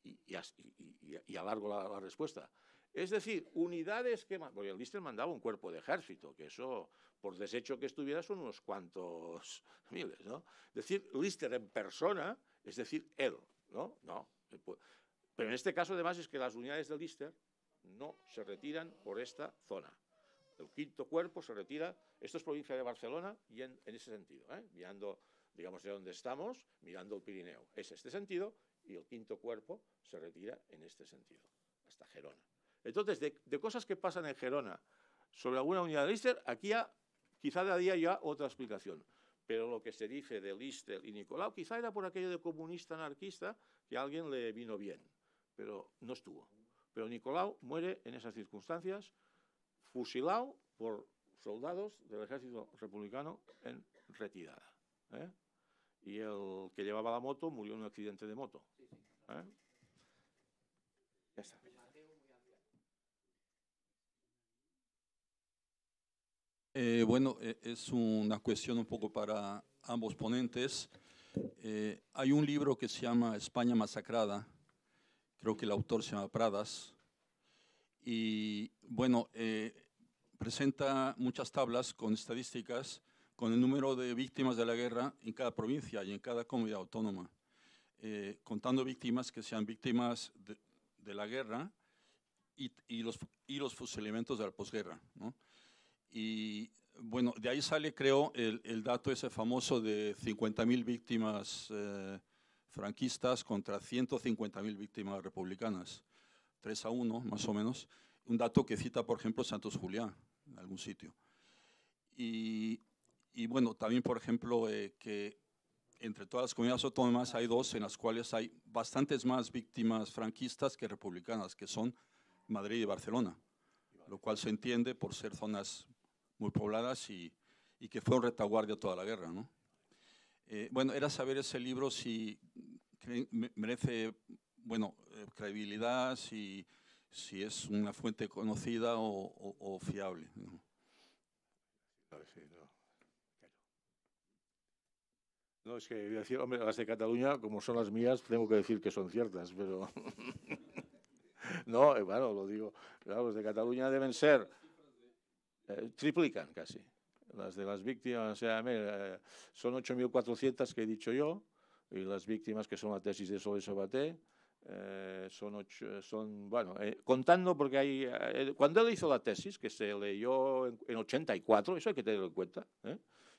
y, alargo la respuesta, es decir, unidades que... bueno, el Lister mandaba un cuerpo de ejército, que eso, por desecho que estuviera, son unos cuantos miles, ¿no? Es decir, Lister en persona, es decir, él, ¿no? No. Eh, pues, pero en este caso, además, es que las unidades de Lister no se retiran por esta zona. El quinto cuerpo se retira, esto es provincia de Barcelona, y en, ese sentido, ¿eh? mirando, digamos, de dónde estamos, mirando el Pirineo. Es este sentido, y el quinto cuerpo se retira en este sentido, hasta Gerona. Entonces, de, cosas que pasan en Gerona sobre alguna unidad de Lister, aquí quizá daría ya otra explicación. Pero lo que se dice de Lister y Nicolau, quizá era por aquello de comunista anarquista que a alguien le vino bien, pero no estuvo. Pero Nicolau muere en esas circunstancias, fusilado por soldados del ejército republicano en retirada. ¿eh? Y el que llevaba la moto murió en un accidente de moto. ¿eh? Ya está. Eh, bueno, eh, es una cuestión un poco para ambos ponentes. Eh, hay un libro que se llama España masacrada, creo que el autor se llama Pradas, y bueno, presenta muchas tablas con estadísticas, con el número de víctimas de la guerra en cada provincia y en cada comunidad autónoma, contando víctimas que sean víctimas de, la guerra y, los, y los fusilamientos de la posguerra. ¿no? Y bueno, de ahí sale, creo, el, el dato ese famoso de 50.000 víctimas eh, franquistas contra 150.000 víctimas republicanas, 3 a 1 más o menos, un dato que cita, por ejemplo, Santos Julián en algún sitio. Y, y bueno, también, por ejemplo, eh, que entre todas las comunidades autónomas hay dos en las cuales hay bastantes más víctimas franquistas que republicanas, que son Madrid y Barcelona, lo cual se entiende por ser zonas muy pobladas y, y que un retaguardia toda la guerra. ¿no? Eh, bueno, era saber ese libro si merece bueno, eh, credibilidad, si, es una fuente conocida o, fiable. ¿no? es que decir, las de Cataluña, como son las mías, tengo que decir que son ciertas, pero... no, eh, bueno, lo digo, claro, las de Cataluña deben ser eh, triplican casi las de las víctimas. O sea, eh, son 8.400 que he dicho yo y las víctimas que son la tesis de Sol y eh, son, son, bueno, contando porque hay, cuando él hizo la tesis, que se leyó en, 84, eso hay que tenerlo en cuenta,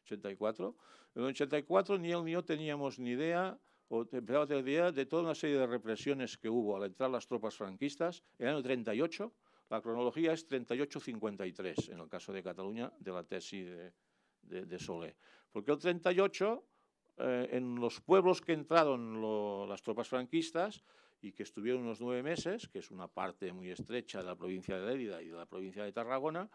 84, en 84 ni él ni yo teníamos ni idea, o empezaba a tener idea de toda una serie de represiones que hubo al entrar las tropas franquistas en el año 38, la cronología es 3853, en el caso de Cataluña, de la tesis de, de, Solé. Porque el 38, eh, en los pueblos que entraron las tropas franquistas y que estuvieron unos nueve meses, que es una parte muy estrecha de la provincia de Lérida y de la provincia de Tarragona,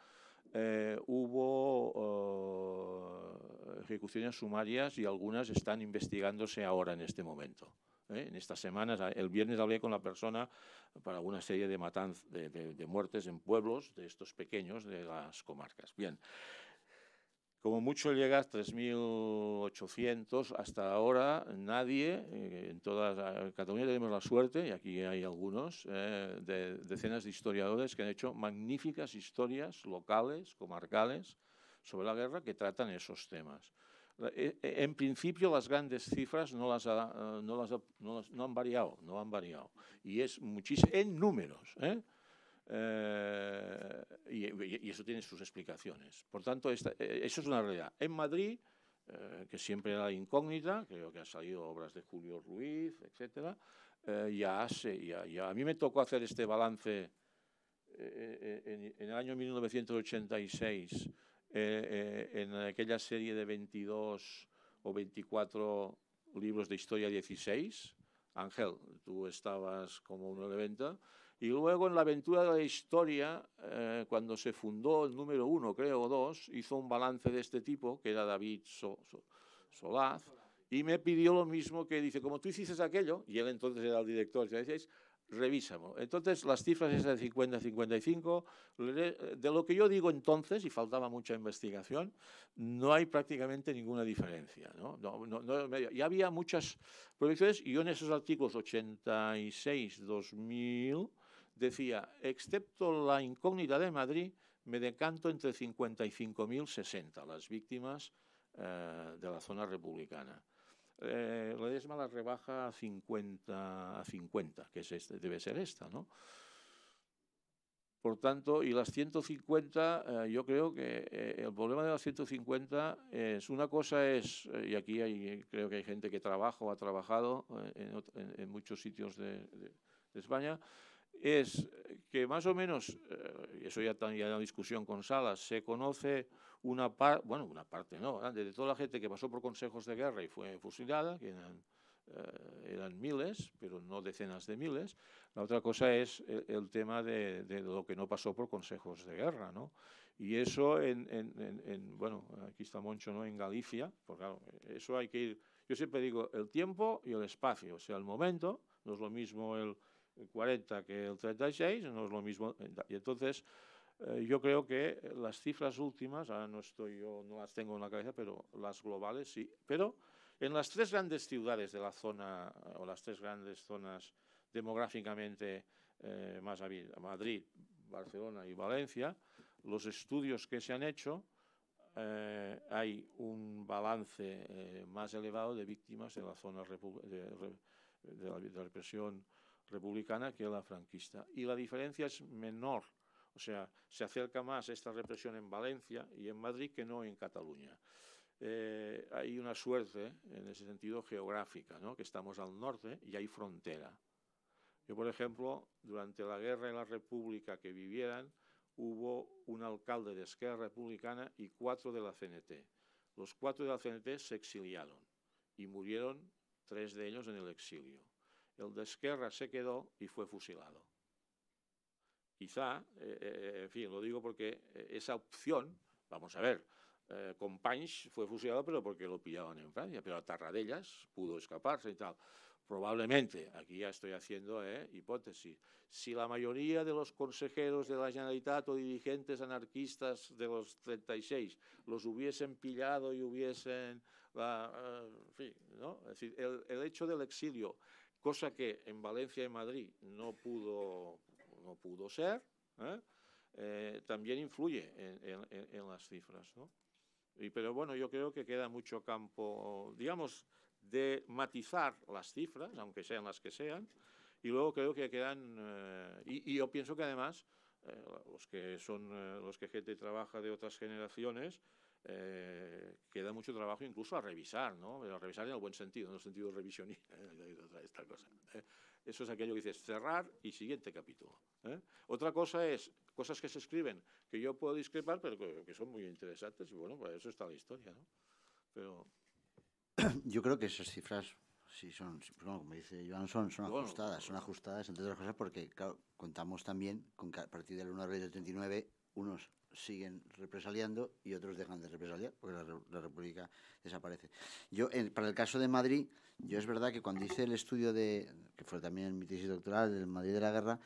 eh, hubo oh, ejecuciones sumarias y algunas están investigándose ahora en este momento. ¿eh? En estas semanas, el viernes hablé con la persona para una serie de, de, muertes en pueblos de estos pequeños de las comarcas. Bien, como mucho llega a 3.800 hasta ahora, nadie, eh, en toda Cataluña tenemos la suerte, y aquí hay algunos, eh, de decenas de historiadores que han hecho magníficas historias locales, comarcales, sobre la guerra que tratan esos temas. Eh, eh, en principio las grandes cifras no las, eh, no, las no, han variado, no han variado. Y es muchísimo, en números, y, eso tiene sus explicaciones. Por tanto, eso es una realidad. En Madrid, que siempre era incógnita, creo que han salido obras de Julio Ruiz, etc., ya, se, a mí me tocó hacer este balance en el año 1986 eh, en aquella serie de 22 o 24 libros de historia 16. Ángel, tú estabas como uno de venta. Y luego en la aventura de la historia, eh, cuando se fundó el número uno, creo, o dos, hizo un balance de este tipo, que era David Solaz, y me pidió lo mismo que dice, como tú hiciste aquello, y él entonces era el director, decíais, Revisamos. Entonces, las cifras esas de 50-55, eh, de lo que yo digo entonces, y faltaba mucha investigación, no hay prácticamente ninguna diferencia. ¿no? y había muchas proyecciones, y yo en esos artículos 86-2000 decía, excepto la incógnita de Madrid, me decanto entre 60 las víctimas eh, de la zona republicana. La Ledesma la rebaja a 50, a 50 que este, debe ser esta, ¿no? Por tanto, y las 150, eh, yo creo que eh, el problema de las 150 es una cosa es, eh, y aquí creo que hay gente que trabaja o ha trabajado en, muchos sitios de España, es que más o menos, eh, y eso ya está en la discusión con Salas, se conoce una parte, bueno, una parte no, de toda la gente que pasó por consejos de guerra y fue fusilada, que eran, eh, miles, pero no decenas de miles. La otra cosa es el, tema de, lo que no pasó por consejos de guerra, ¿no? Y eso en, bueno, aquí está Moncho, ¿no? En Galicia, porque eso hay que ir, yo siempre digo, el tiempo y el espacio, o sea, el momento, no es lo mismo el 40 que el 36, no es lo mismo. Eh, y entonces eh, yo creo que las cifras últimas, ahora no estoy, yo no las tengo en la cabeza, pero las globales sí. Pero en las tres grandes ciudades de la zona, o las tres grandes zonas demográficamente eh, más habidas, Madrid, Barcelona y Valencia, los estudios que se han hecho, hay un balance más elevado de víctimas en la zona de, de, la represión republicana que la franquista. Y la diferencia es menor, o sea, se acerca más esta represión en Valencia y en Madrid que no en Cataluña. Eh, hay una suerte en ese sentido geográfica, que estamos al norte y hay frontera. Yo, por ejemplo, durante la guerra en la república que vivieran, hubo un alcalde de Esquerra Republicana y cuatro de la CNT. Los cuatro de la CNT se exiliaron y murieron tres de ellos en el exilio. El de Esquerra se quedó y fue fusilado. Quizá, eh, eh, en fin, lo digo porque eh, esa opción, vamos a ver, eh, Companys fue fusilado pero porque lo pillaban en Francia, pero a Tarradellas pudo escaparse y tal. Probablemente, aquí ya estoy haciendo hipótesis, si la mayoría de los consejeros de la Generalitat o dirigentes anarquistas de los 36 los hubiesen pillado y hubiesen... Ah, ah, en fin, ¿no? Es decir, el hecho del exilio cosa que en Valencia y Madrid no pudo, no pudo ser, ¿eh? Eh, también influye en, las cifras. Y, pero bueno, yo creo que queda mucho campo, digamos, de matizar las cifras, aunque sean las que sean, y luego creo que quedan, eh, y, yo pienso que además, los que son los que gente trabaja de otras generaciones, eh, queda mucho trabajo incluso a revisar, ¿no? a revisar en el buen sentido, en el sentido revisionista, esta cosa. ¿eh? Eso es aquello que dices, cerrar y siguiente capítulo. ¿eh? Otra cosa es cosas que se escriben, que yo puedo discrepar, pero que, son muy interesantes, y bueno, para pues eso está la historia, ¿no? Pero... Yo creo que esas cifras, si son, pues como dice Joan, son, ajustadas, son ajustadas, entre otras cosas, porque claro, contamos también con que a partir del 1 de abril del 39 unos siguen represaliando y otros dejan de represaliar, porque la, República desaparece. Yo, para el caso de Madrid, yo es verdad que cuando hice el estudio de, que fue también mi tesis doctoral, del Madrid de la Guerra,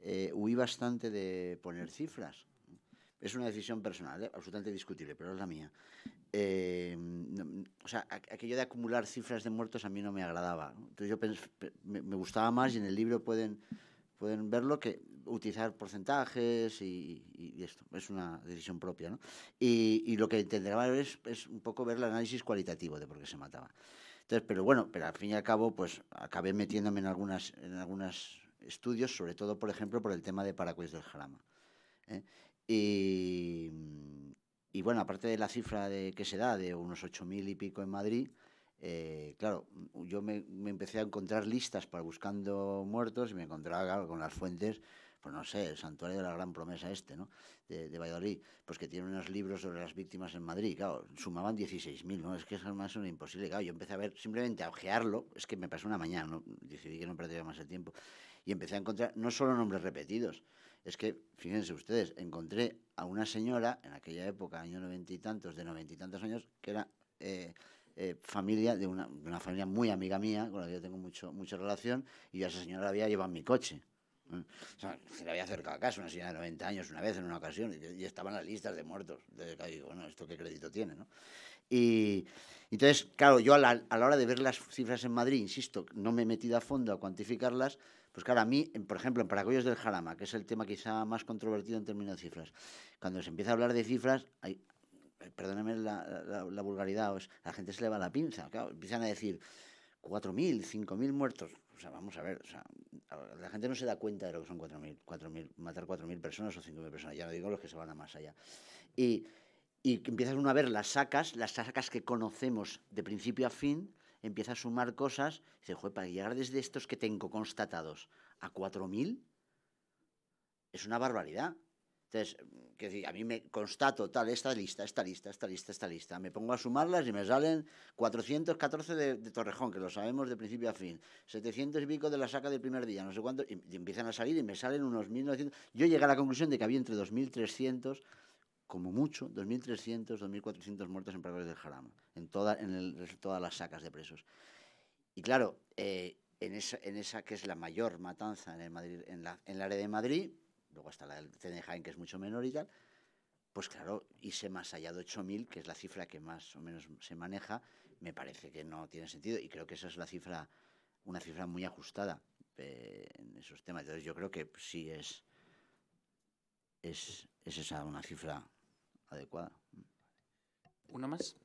eh, huí bastante de poner cifras. Es una decisión personal, eh, absolutamente discutible, pero es la mía. Eh, o sea, aquello de acumular cifras de muertos a mí no me agradaba. Entonces yo me, me gustaba más y en el libro pueden pueden verlo, que utilizar porcentajes y, esto. Es una decisión propia, ¿no? Y, lo que entenderá es, es un poco ver el análisis cualitativo de por qué se mataba. Entonces, pero bueno, pero al fin y al cabo, pues acabé metiéndome en algunas, en algunos estudios, sobre todo, por ejemplo, por el tema de Paracuellos del Jarama. ¿eh? Y, bueno, aparte de la cifra de, que se da de unos 8.000 y pico en Madrid, eh, claro, yo me, empecé a encontrar listas para buscando muertos y me encontraba con las fuentes, pues no sé, el santuario de la gran promesa este, ¿no? De, Valladolid, pues que tiene unos libros sobre las víctimas en Madrid, claro, sumaban 16.000, ¿no? Es que es más una imposible, claro, yo empecé a ver, simplemente a ojearlo, es que me pasó una mañana, decidí que no perdía más el tiempo, y empecé a encontrar no solo nombres repetidos, es que, fíjense ustedes, encontré a una señora en aquella época, año noventa y tantos, de noventa y tantos años, que era... Eh, eh, familia, de una, de una, familia muy amiga mía, con la que yo tengo mucho, mucha relación, y a esa señora la había llevado en mi coche. ¿eh? O sea, se la había acercado a casa una señora de 90 años una vez en una ocasión y, estaban las listas de muertos. Entonces, digo, bueno, ¿esto qué crédito tiene? ¿no? Y entonces, claro, yo a la, a la, hora de ver las cifras en Madrid, insisto, no me he metido a fondo a cuantificarlas, pues claro, a mí, por ejemplo, en Paracuellos del Jarama, que es el tema quizá más controvertido en términos de cifras, cuando se empieza a hablar de cifras, hay, eh, perdóneme la, vulgaridad, la gente se le va la pinza, empiezan a decir 4.000, 5.000 muertos. O sea, vamos a ver, la gente no se da cuenta de lo que son 4.000, 4.000 matar 4.000 personas o 5.000 personas, ya no digo los que se van a más allá. Y, empiezas uno a ver las sacas, las sacas que conocemos de principio a fin, empieza a sumar cosas, y dice, joder, para llegar desde estos que tengo constatados a 4.000, es una barbaridad. Entonces, mm, que a mí me constato tal, esta lista, esta lista, esta lista, esta lista. Me pongo a sumarlas y me salen 414 de, Torrejón, que lo sabemos de principio a fin. 700 y pico de la saca del primer día, no sé cuánto. Y, empiezan a salir y me salen unos 1.900. Yo llegué a la conclusión de que había entre 2.300 como mucho, 2.300, 2.400 muertos en Paraguay del Jarama, en, toda, en todas las sacas de presos. Y claro, eh, en, esa, que es la mayor matanza en, el Madrid, en el área de Madrid, luego hasta la del Tenenheim, que es mucho menor y tal, pues claro, irse más allá de 8.000, que es la cifra que más o menos se maneja, me parece que no tiene sentido y creo que esa es la cifra, una cifra muy ajustada eh, en esos temas. Entonces yo creo que sí es, es, es esa una cifra adecuada. una más?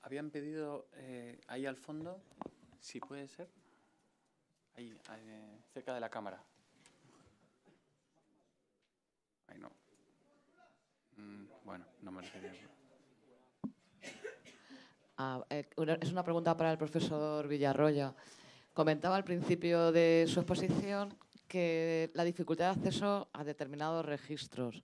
habían pedido eh, ahí al fondo, si puede ser, ahí, eh, cerca de la cámara. Mm, ah, eh, es una pregunta para el profesor Villarroya. Comentaba al principio de su exposición que la dificultad de acceso a determinados registros.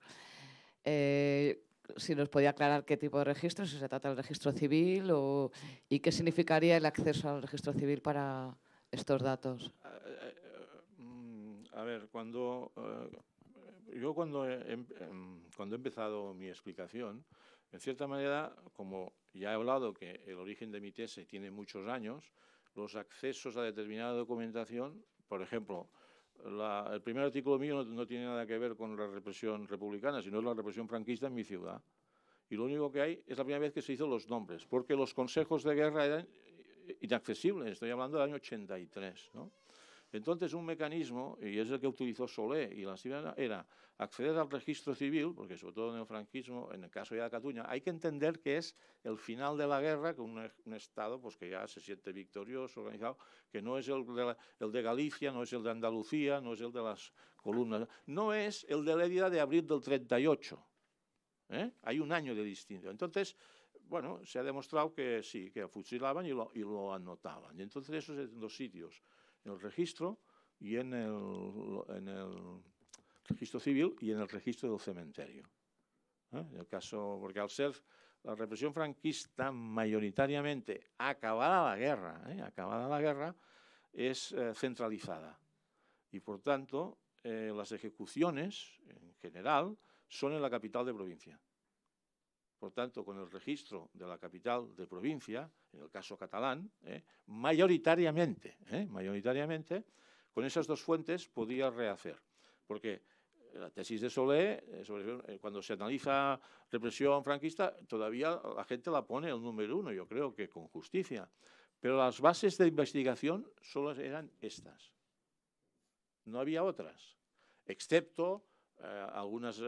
Eh, si nos podía aclarar qué tipo de registro, si se trata del registro civil o, y qué significaría el acceso al registro civil para estos datos. Eh, mm, a ver, cuando yo cuando he, em, em, cuando he empezado mi explicación, en cierta manera, como ya he hablado que el origen de mi tesis tiene muchos años, los accesos a determinada documentación, por ejemplo, el primer artículo mío no, tiene nada que ver con la represión republicana, sino la represión franquista en mi ciudad. Y lo único que hay es la primera vez que se hizo los nombres, porque los consejos de guerra eran inaccesibles. Estoy hablando del año 83, ¿no? Entonces, un mecanismo, y es el que utilizó Solé y la ciudad era acceder al registro civil, porque sobre todo en el franquismo, en el caso de de Cataluña, hay que entender que es el final de la guerra, con un, e-, Estado pues, que ya se siente victorioso, organizado, que no es el de, Galicia, no es el de Andalucía, no es el de las columnas, no es el de la edad de abril del 38. ¿eh? Hay un año de distinto. Entonces, bueno, se ha demostrado que sí, que fusilaban y lo, anotaban. Y entonces esos son los sitios el registro y en el, registro civil y en el registro del cementerio. ¿eh? En caso, porque al ser la represión franquista mayoritariamente acabada la guerra, ¿eh? acabada la guerra, es eh, centralizada. Y por tanto, las ejecuciones en general son en la capital de provincia por tanto, con el registro de la capital de provincia, en el caso catalán, ¿eh? mayoritariamente, ¿eh? mayoritariamente, con esas dos fuentes podía rehacer. Porque eh, la tesis de Solé, cuando se analiza represión franquista, todavía la gente la pone el número uno, yo creo que con justicia. Pero las bases de investigación solo eran estas. No había otras, excepto eh, algunas, eh,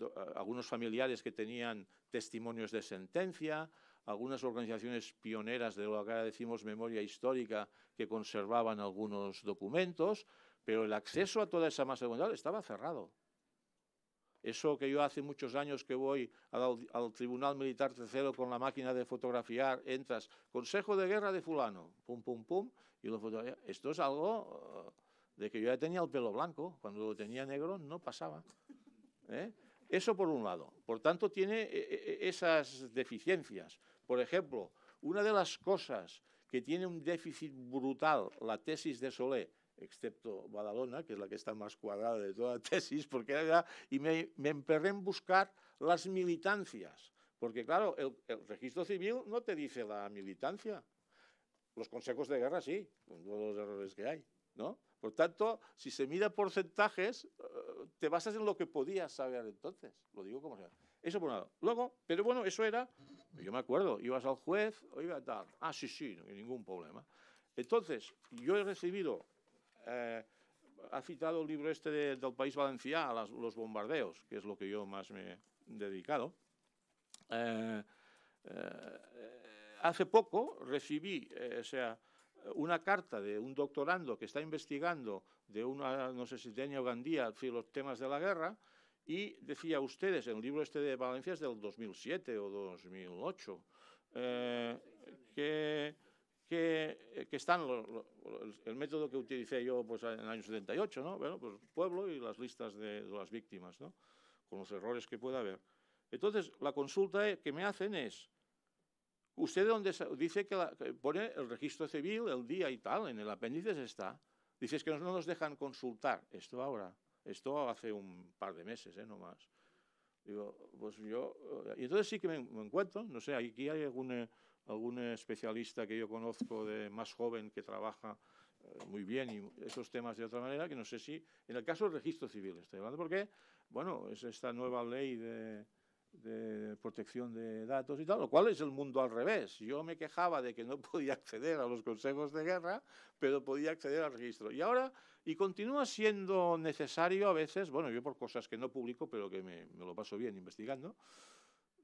eh, algunos familiares que tenían testimonios de sentencia, algunas organizaciones pioneras de lo que ahora decimos memoria histórica que conservaban algunos documentos, pero el acceso a toda esa masa documental estaba cerrado. Eso que yo hace muchos años que voy al, Tribunal Militar Tercero con la máquina de fotografiar, entras, Consejo de Guerra de fulano, pum, pum, pum, y lo fotografía. Esto es algo de que yo ya tenía el pelo blanco, cuando lo tenía negro no pasaba. ¿eh? Eso por un lado. Por tanto, tiene eh, eh, esas deficiencias. Por ejemplo, una de las cosas que tiene un déficit brutal la tesis de Solé, excepto Badalona, que es la que está más cuadrada de toda la tesis, porque era, y me, me emperré en buscar las militancias. Porque, claro, el, el, registro civil no te dice la militancia. Los consejos de guerra sí, con todos los errores que hay, ¿no? Por tanto, si se mira porcentajes, eh, te basas en lo que podías saber entonces. Lo digo como sea. Eso por un lado. Luego, pero bueno, eso era, yo me acuerdo, ibas al juez o iba a tal. Ah, sí, sí, no hay ningún problema. Entonces, yo he recibido, eh, ha citado el libro este del País Valenciano, los bombardeos, que es lo que yo más me he dedicado. Eh, hace poco recibí, o sea, una carta de un doctorando que está investigando de una, no sé si teña o Gandía, los temas de la guerra, y decía ustedes, en el libro este de Valencia es del 2007 o 2008, eh, que, que, están el método que utilicé yo pues, en el año 78, ¿no? Bueno, pues pueblo y las listas de, de las víctimas, ¿no? Con los errores que pueda haber. Entonces, la consulta que me hacen es, Usted donde dice que, pone el registro civil, el día y tal, en el apéndice está. Dice es que no nos dejan consultar esto ahora. Esto hace un par de meses, ¿eh? no más. Digo, pues yo... Eh, y entonces sí que me, encuentro, no sé, aquí hay algún, eh, algún especialista que yo conozco de más joven que trabaja eh, muy bien y esos temas de otra manera, que no sé si, en el caso del registro civil estoy hablando, porque, bueno, es esta nueva ley de, de protección de datos y tal, lo cual es el mundo al revés. Yo me quejaba de que no podía acceder a los consejos de guerra, pero podía acceder al registro. Y ahora, y continúa siendo necesario a veces, bueno, yo por cosas que no publico, pero que me, me lo paso bien investigando,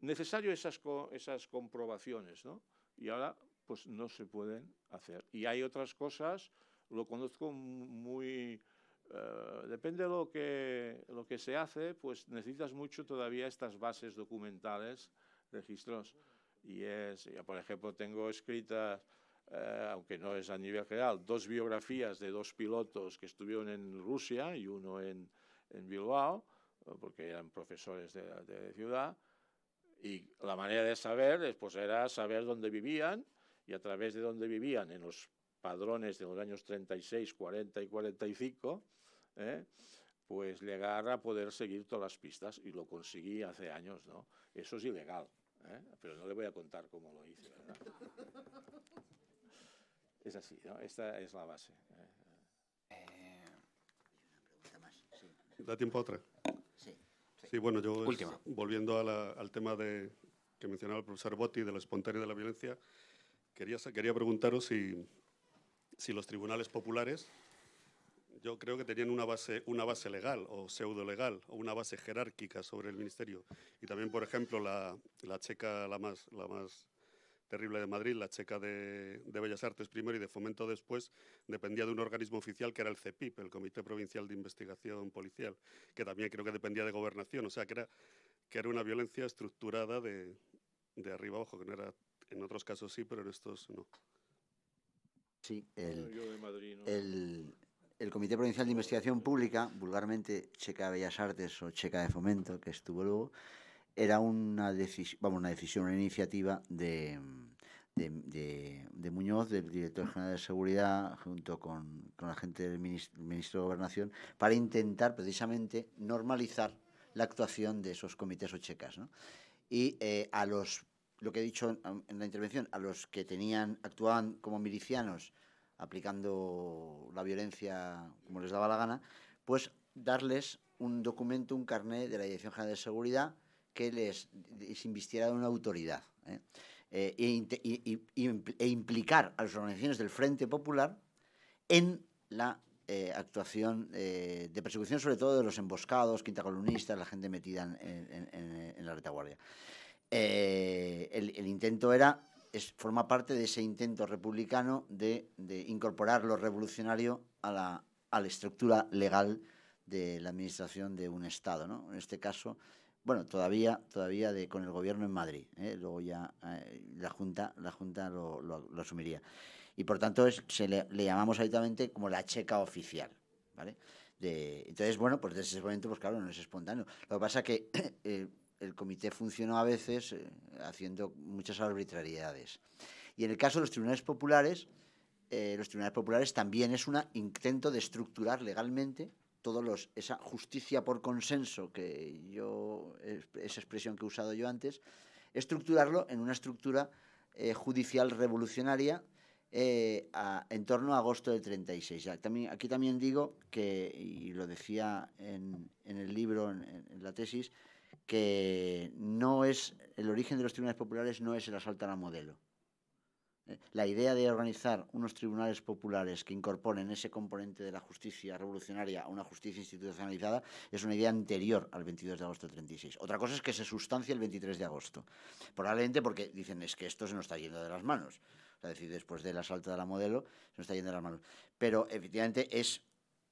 necesario esas, esas comprobaciones, ¿no? Y ahora, pues no se pueden hacer. Y hay otras cosas, lo conozco muy eh, depende de lo que, lo que se hace, pues necesitas mucho todavía estas bases documentales, registros. Y es, por ejemplo, tengo escritas, eh, aunque no es a nivel general, dos biografías de dos pilotos que estuvieron en Rusia y uno en, en Bilbao, eh, porque eran profesores de, de ciudad. Y la manera de saber pues, era saber dónde vivían y a través de dónde vivían en los padrones de los años 36, 40 y 45, ¿eh? pues llegar a poder seguir todas las pistas y lo conseguí hace años, ¿no? Eso es ilegal, ¿eh? pero no le voy a contar cómo lo hice, es así, ¿no? Esta es la base. ¿eh? ¿Da tiempo a otra? Sí. Sí, bueno, yo volviendo al tema de, que mencionaba el profesor Botti de la espontánea de la violencia, quería, quería preguntaros si si los tribunales populares, yo creo que tenían una base, una base legal o pseudo legal o una base jerárquica sobre el ministerio. Y también, por ejemplo, la, la checa, la más, la más terrible de Madrid, la checa de, de, Bellas Artes primero y de Fomento después, dependía de un organismo oficial que era el CEPIP, el Comité Provincial de Investigación Policial, que también creo que dependía de gobernación, o sea que era, que era una violencia estructurada de, de arriba abajo, que no era, en otros casos sí, pero en estos no. Sí, el, el, Comité Provincial de Investigación Pública, vulgarmente Checa de Bellas Artes o Checa de Fomento, que estuvo luego, era una, una decisión, una iniciativa de, Muñoz, del director general de Seguridad, junto con, la gente del ministro, de Gobernación, para intentar precisamente normalizar la actuación de esos comités o checas. Y eh, a los lo que he dicho en, la intervención, a los que tenían, actuaban como milicianos aplicando la violencia como les daba la gana, pues darles un documento, un carnet de la Dirección General de Seguridad que les, invistiera de una autoridad. ¿eh? Eh, e, e, implicar a las organizaciones del Frente Popular en la eh, actuación de persecución, sobre todo de los emboscados, quinta la gente metida en, en la retaguardia. Eh, el, intento era, es, forma parte de ese intento republicano de, incorporar lo revolucionario a la, estructura legal de la administración de un Estado. ¿no? En este caso, bueno, todavía, todavía de, con el gobierno en Madrid. ¿eh? Luego ya eh, la Junta, la junta lo, asumiría. Y por tanto es, se le, llamamos habitualmente como la checa oficial. ¿vale? De, entonces, bueno, pues desde ese momento, pues claro, no es espontáneo. Lo que pasa que eh, el comité funcionó a veces eh, haciendo muchas arbitrariedades. Y en el caso de los tribunales populares, eh, los tribunales populares también es un intento de estructurar legalmente todos esa justicia por consenso que yo, esa expresión que he usado yo antes, estructurarlo en una estructura eh, judicial revolucionaria en torno a agosto del 36. aquí también digo que, y lo decía en, el libro, en la tesis, que no es el origen de los tribunales populares no es el asalto a la modelo. Eh, la idea de organizar unos tribunales populares que incorporen ese componente de la justicia revolucionaria a una justicia institucionalizada es una idea anterior al 22 de agosto de 36. Otra cosa es que se sustancia el 23 de agosto. Probablemente porque dicen es que esto se nos está yendo de las manos. Es decir, después del asalto de la modelo se nos está yendo de las manos. Pero efectivamente es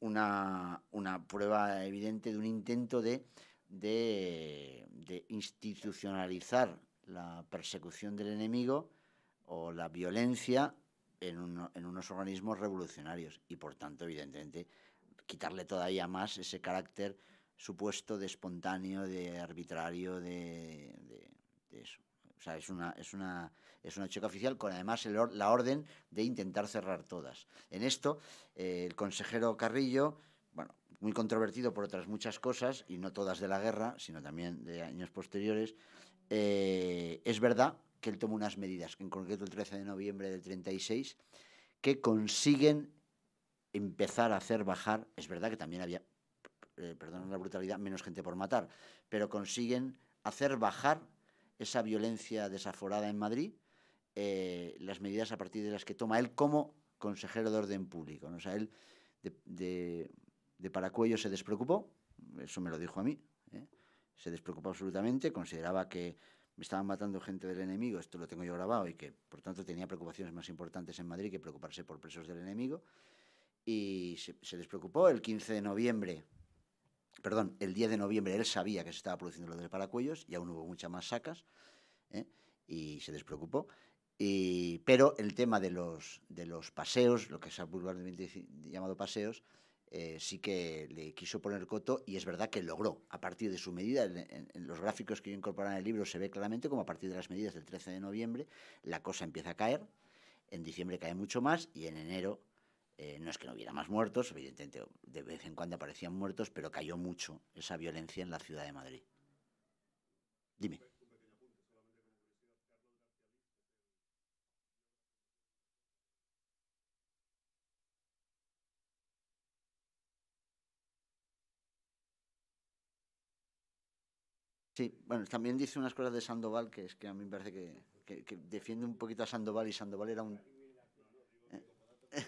una prueba evidente de un intento de de, institucionalizar la persecución del enemigo o la violencia en, unos organismos revolucionarios y, por tanto, evidentemente, quitarle todavía más ese carácter supuesto de espontáneo, de arbitrario, de, eso. O sea, es una, es, checa oficial con además la orden de intentar cerrar todas. En esto, eh, el consejero Carrillo muy controvertido por otras muchas cosas, y no todas de la guerra, sino también de años posteriores, eh, es verdad que él toma unas medidas, en concreto el 13 de noviembre del 36, que consiguen empezar a hacer bajar, es verdad que también había, eh, perdón la brutalidad, menos gente por matar, pero consiguen hacer bajar esa violencia desaforada en Madrid, eh, las medidas a partir de las que toma él como consejero de orden público. O sea, él de, de Paracuello se despreocupó, eso me lo dijo a mí, ¿eh? se despreocupó absolutamente, consideraba que me estaban matando gente del enemigo, esto lo tengo yo grabado, y que por tanto tenía preocupaciones más importantes en Madrid que preocuparse por presos del enemigo, y se, despreocupó el 15 de noviembre, perdón, el 10 de noviembre él sabía que se estaba produciendo lo de Paracuellos, y aún hubo muchas más sacas, ¿eh? y se despreocupó. pero el tema de los, de los paseos, lo que ha vulgarmente llamado paseos, eh, sí que le quiso poner coto y es verdad que logró, a partir de su medida, en, los gráficos que yo incorporaba en el libro se ve claramente como a partir de las medidas del 13 de noviembre la cosa empieza a caer, en diciembre cae mucho más y en enero eh, no es que no hubiera más muertos, evidentemente de vez en cuando aparecían muertos, pero cayó mucho esa violencia en la ciudad de Madrid. Dime. Sí, bueno, también dice unas cosas de Sandoval que es que a mí me parece que, que, defiende un poquito a Sandoval y Sandoval era un... Eh, eh,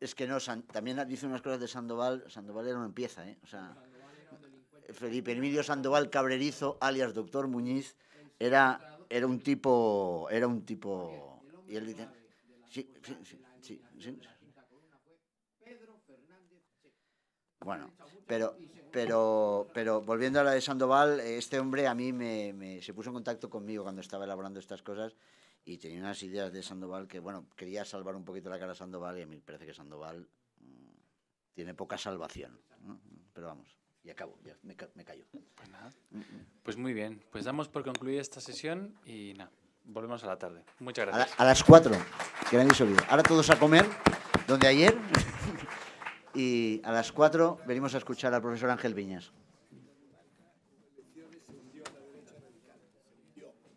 es que no, también dice unas cosas de Sandoval, Sandoval era una pieza, ¿eh? O sea, Felipe Emilio Sandoval Cabrerizo, alias Doctor Muñiz, era, era un tipo, era un tipo... Y él dice, Bueno, pero, pero, pero volviendo a la de Sandoval, este hombre a mí me, se puso en contacto conmigo cuando estaba elaborando estas cosas y tenía unas ideas de Sandoval que, bueno, quería salvar un poquito la cara a Sandoval y a mí me parece que Sandoval mm, tiene poca salvación. Pero vamos, y acabo, ya me, me callo. Pues, mm, mm. pues muy bien, pues damos por concluida esta sesión y nada, volvemos a la tarde. Muchas gracias. A, las cuatro, que Ahora todos a comer, donde ayer y a las 4 venimos a escuchar al profesor Ángel Viñas.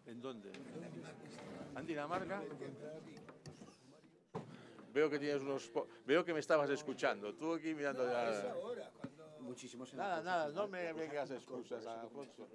¿En dónde? ¿En Dinamarca? Veo que me estabas escuchando. Tú aquí mirando ya. Nada, nada, no me vengas excusas, Alfonso.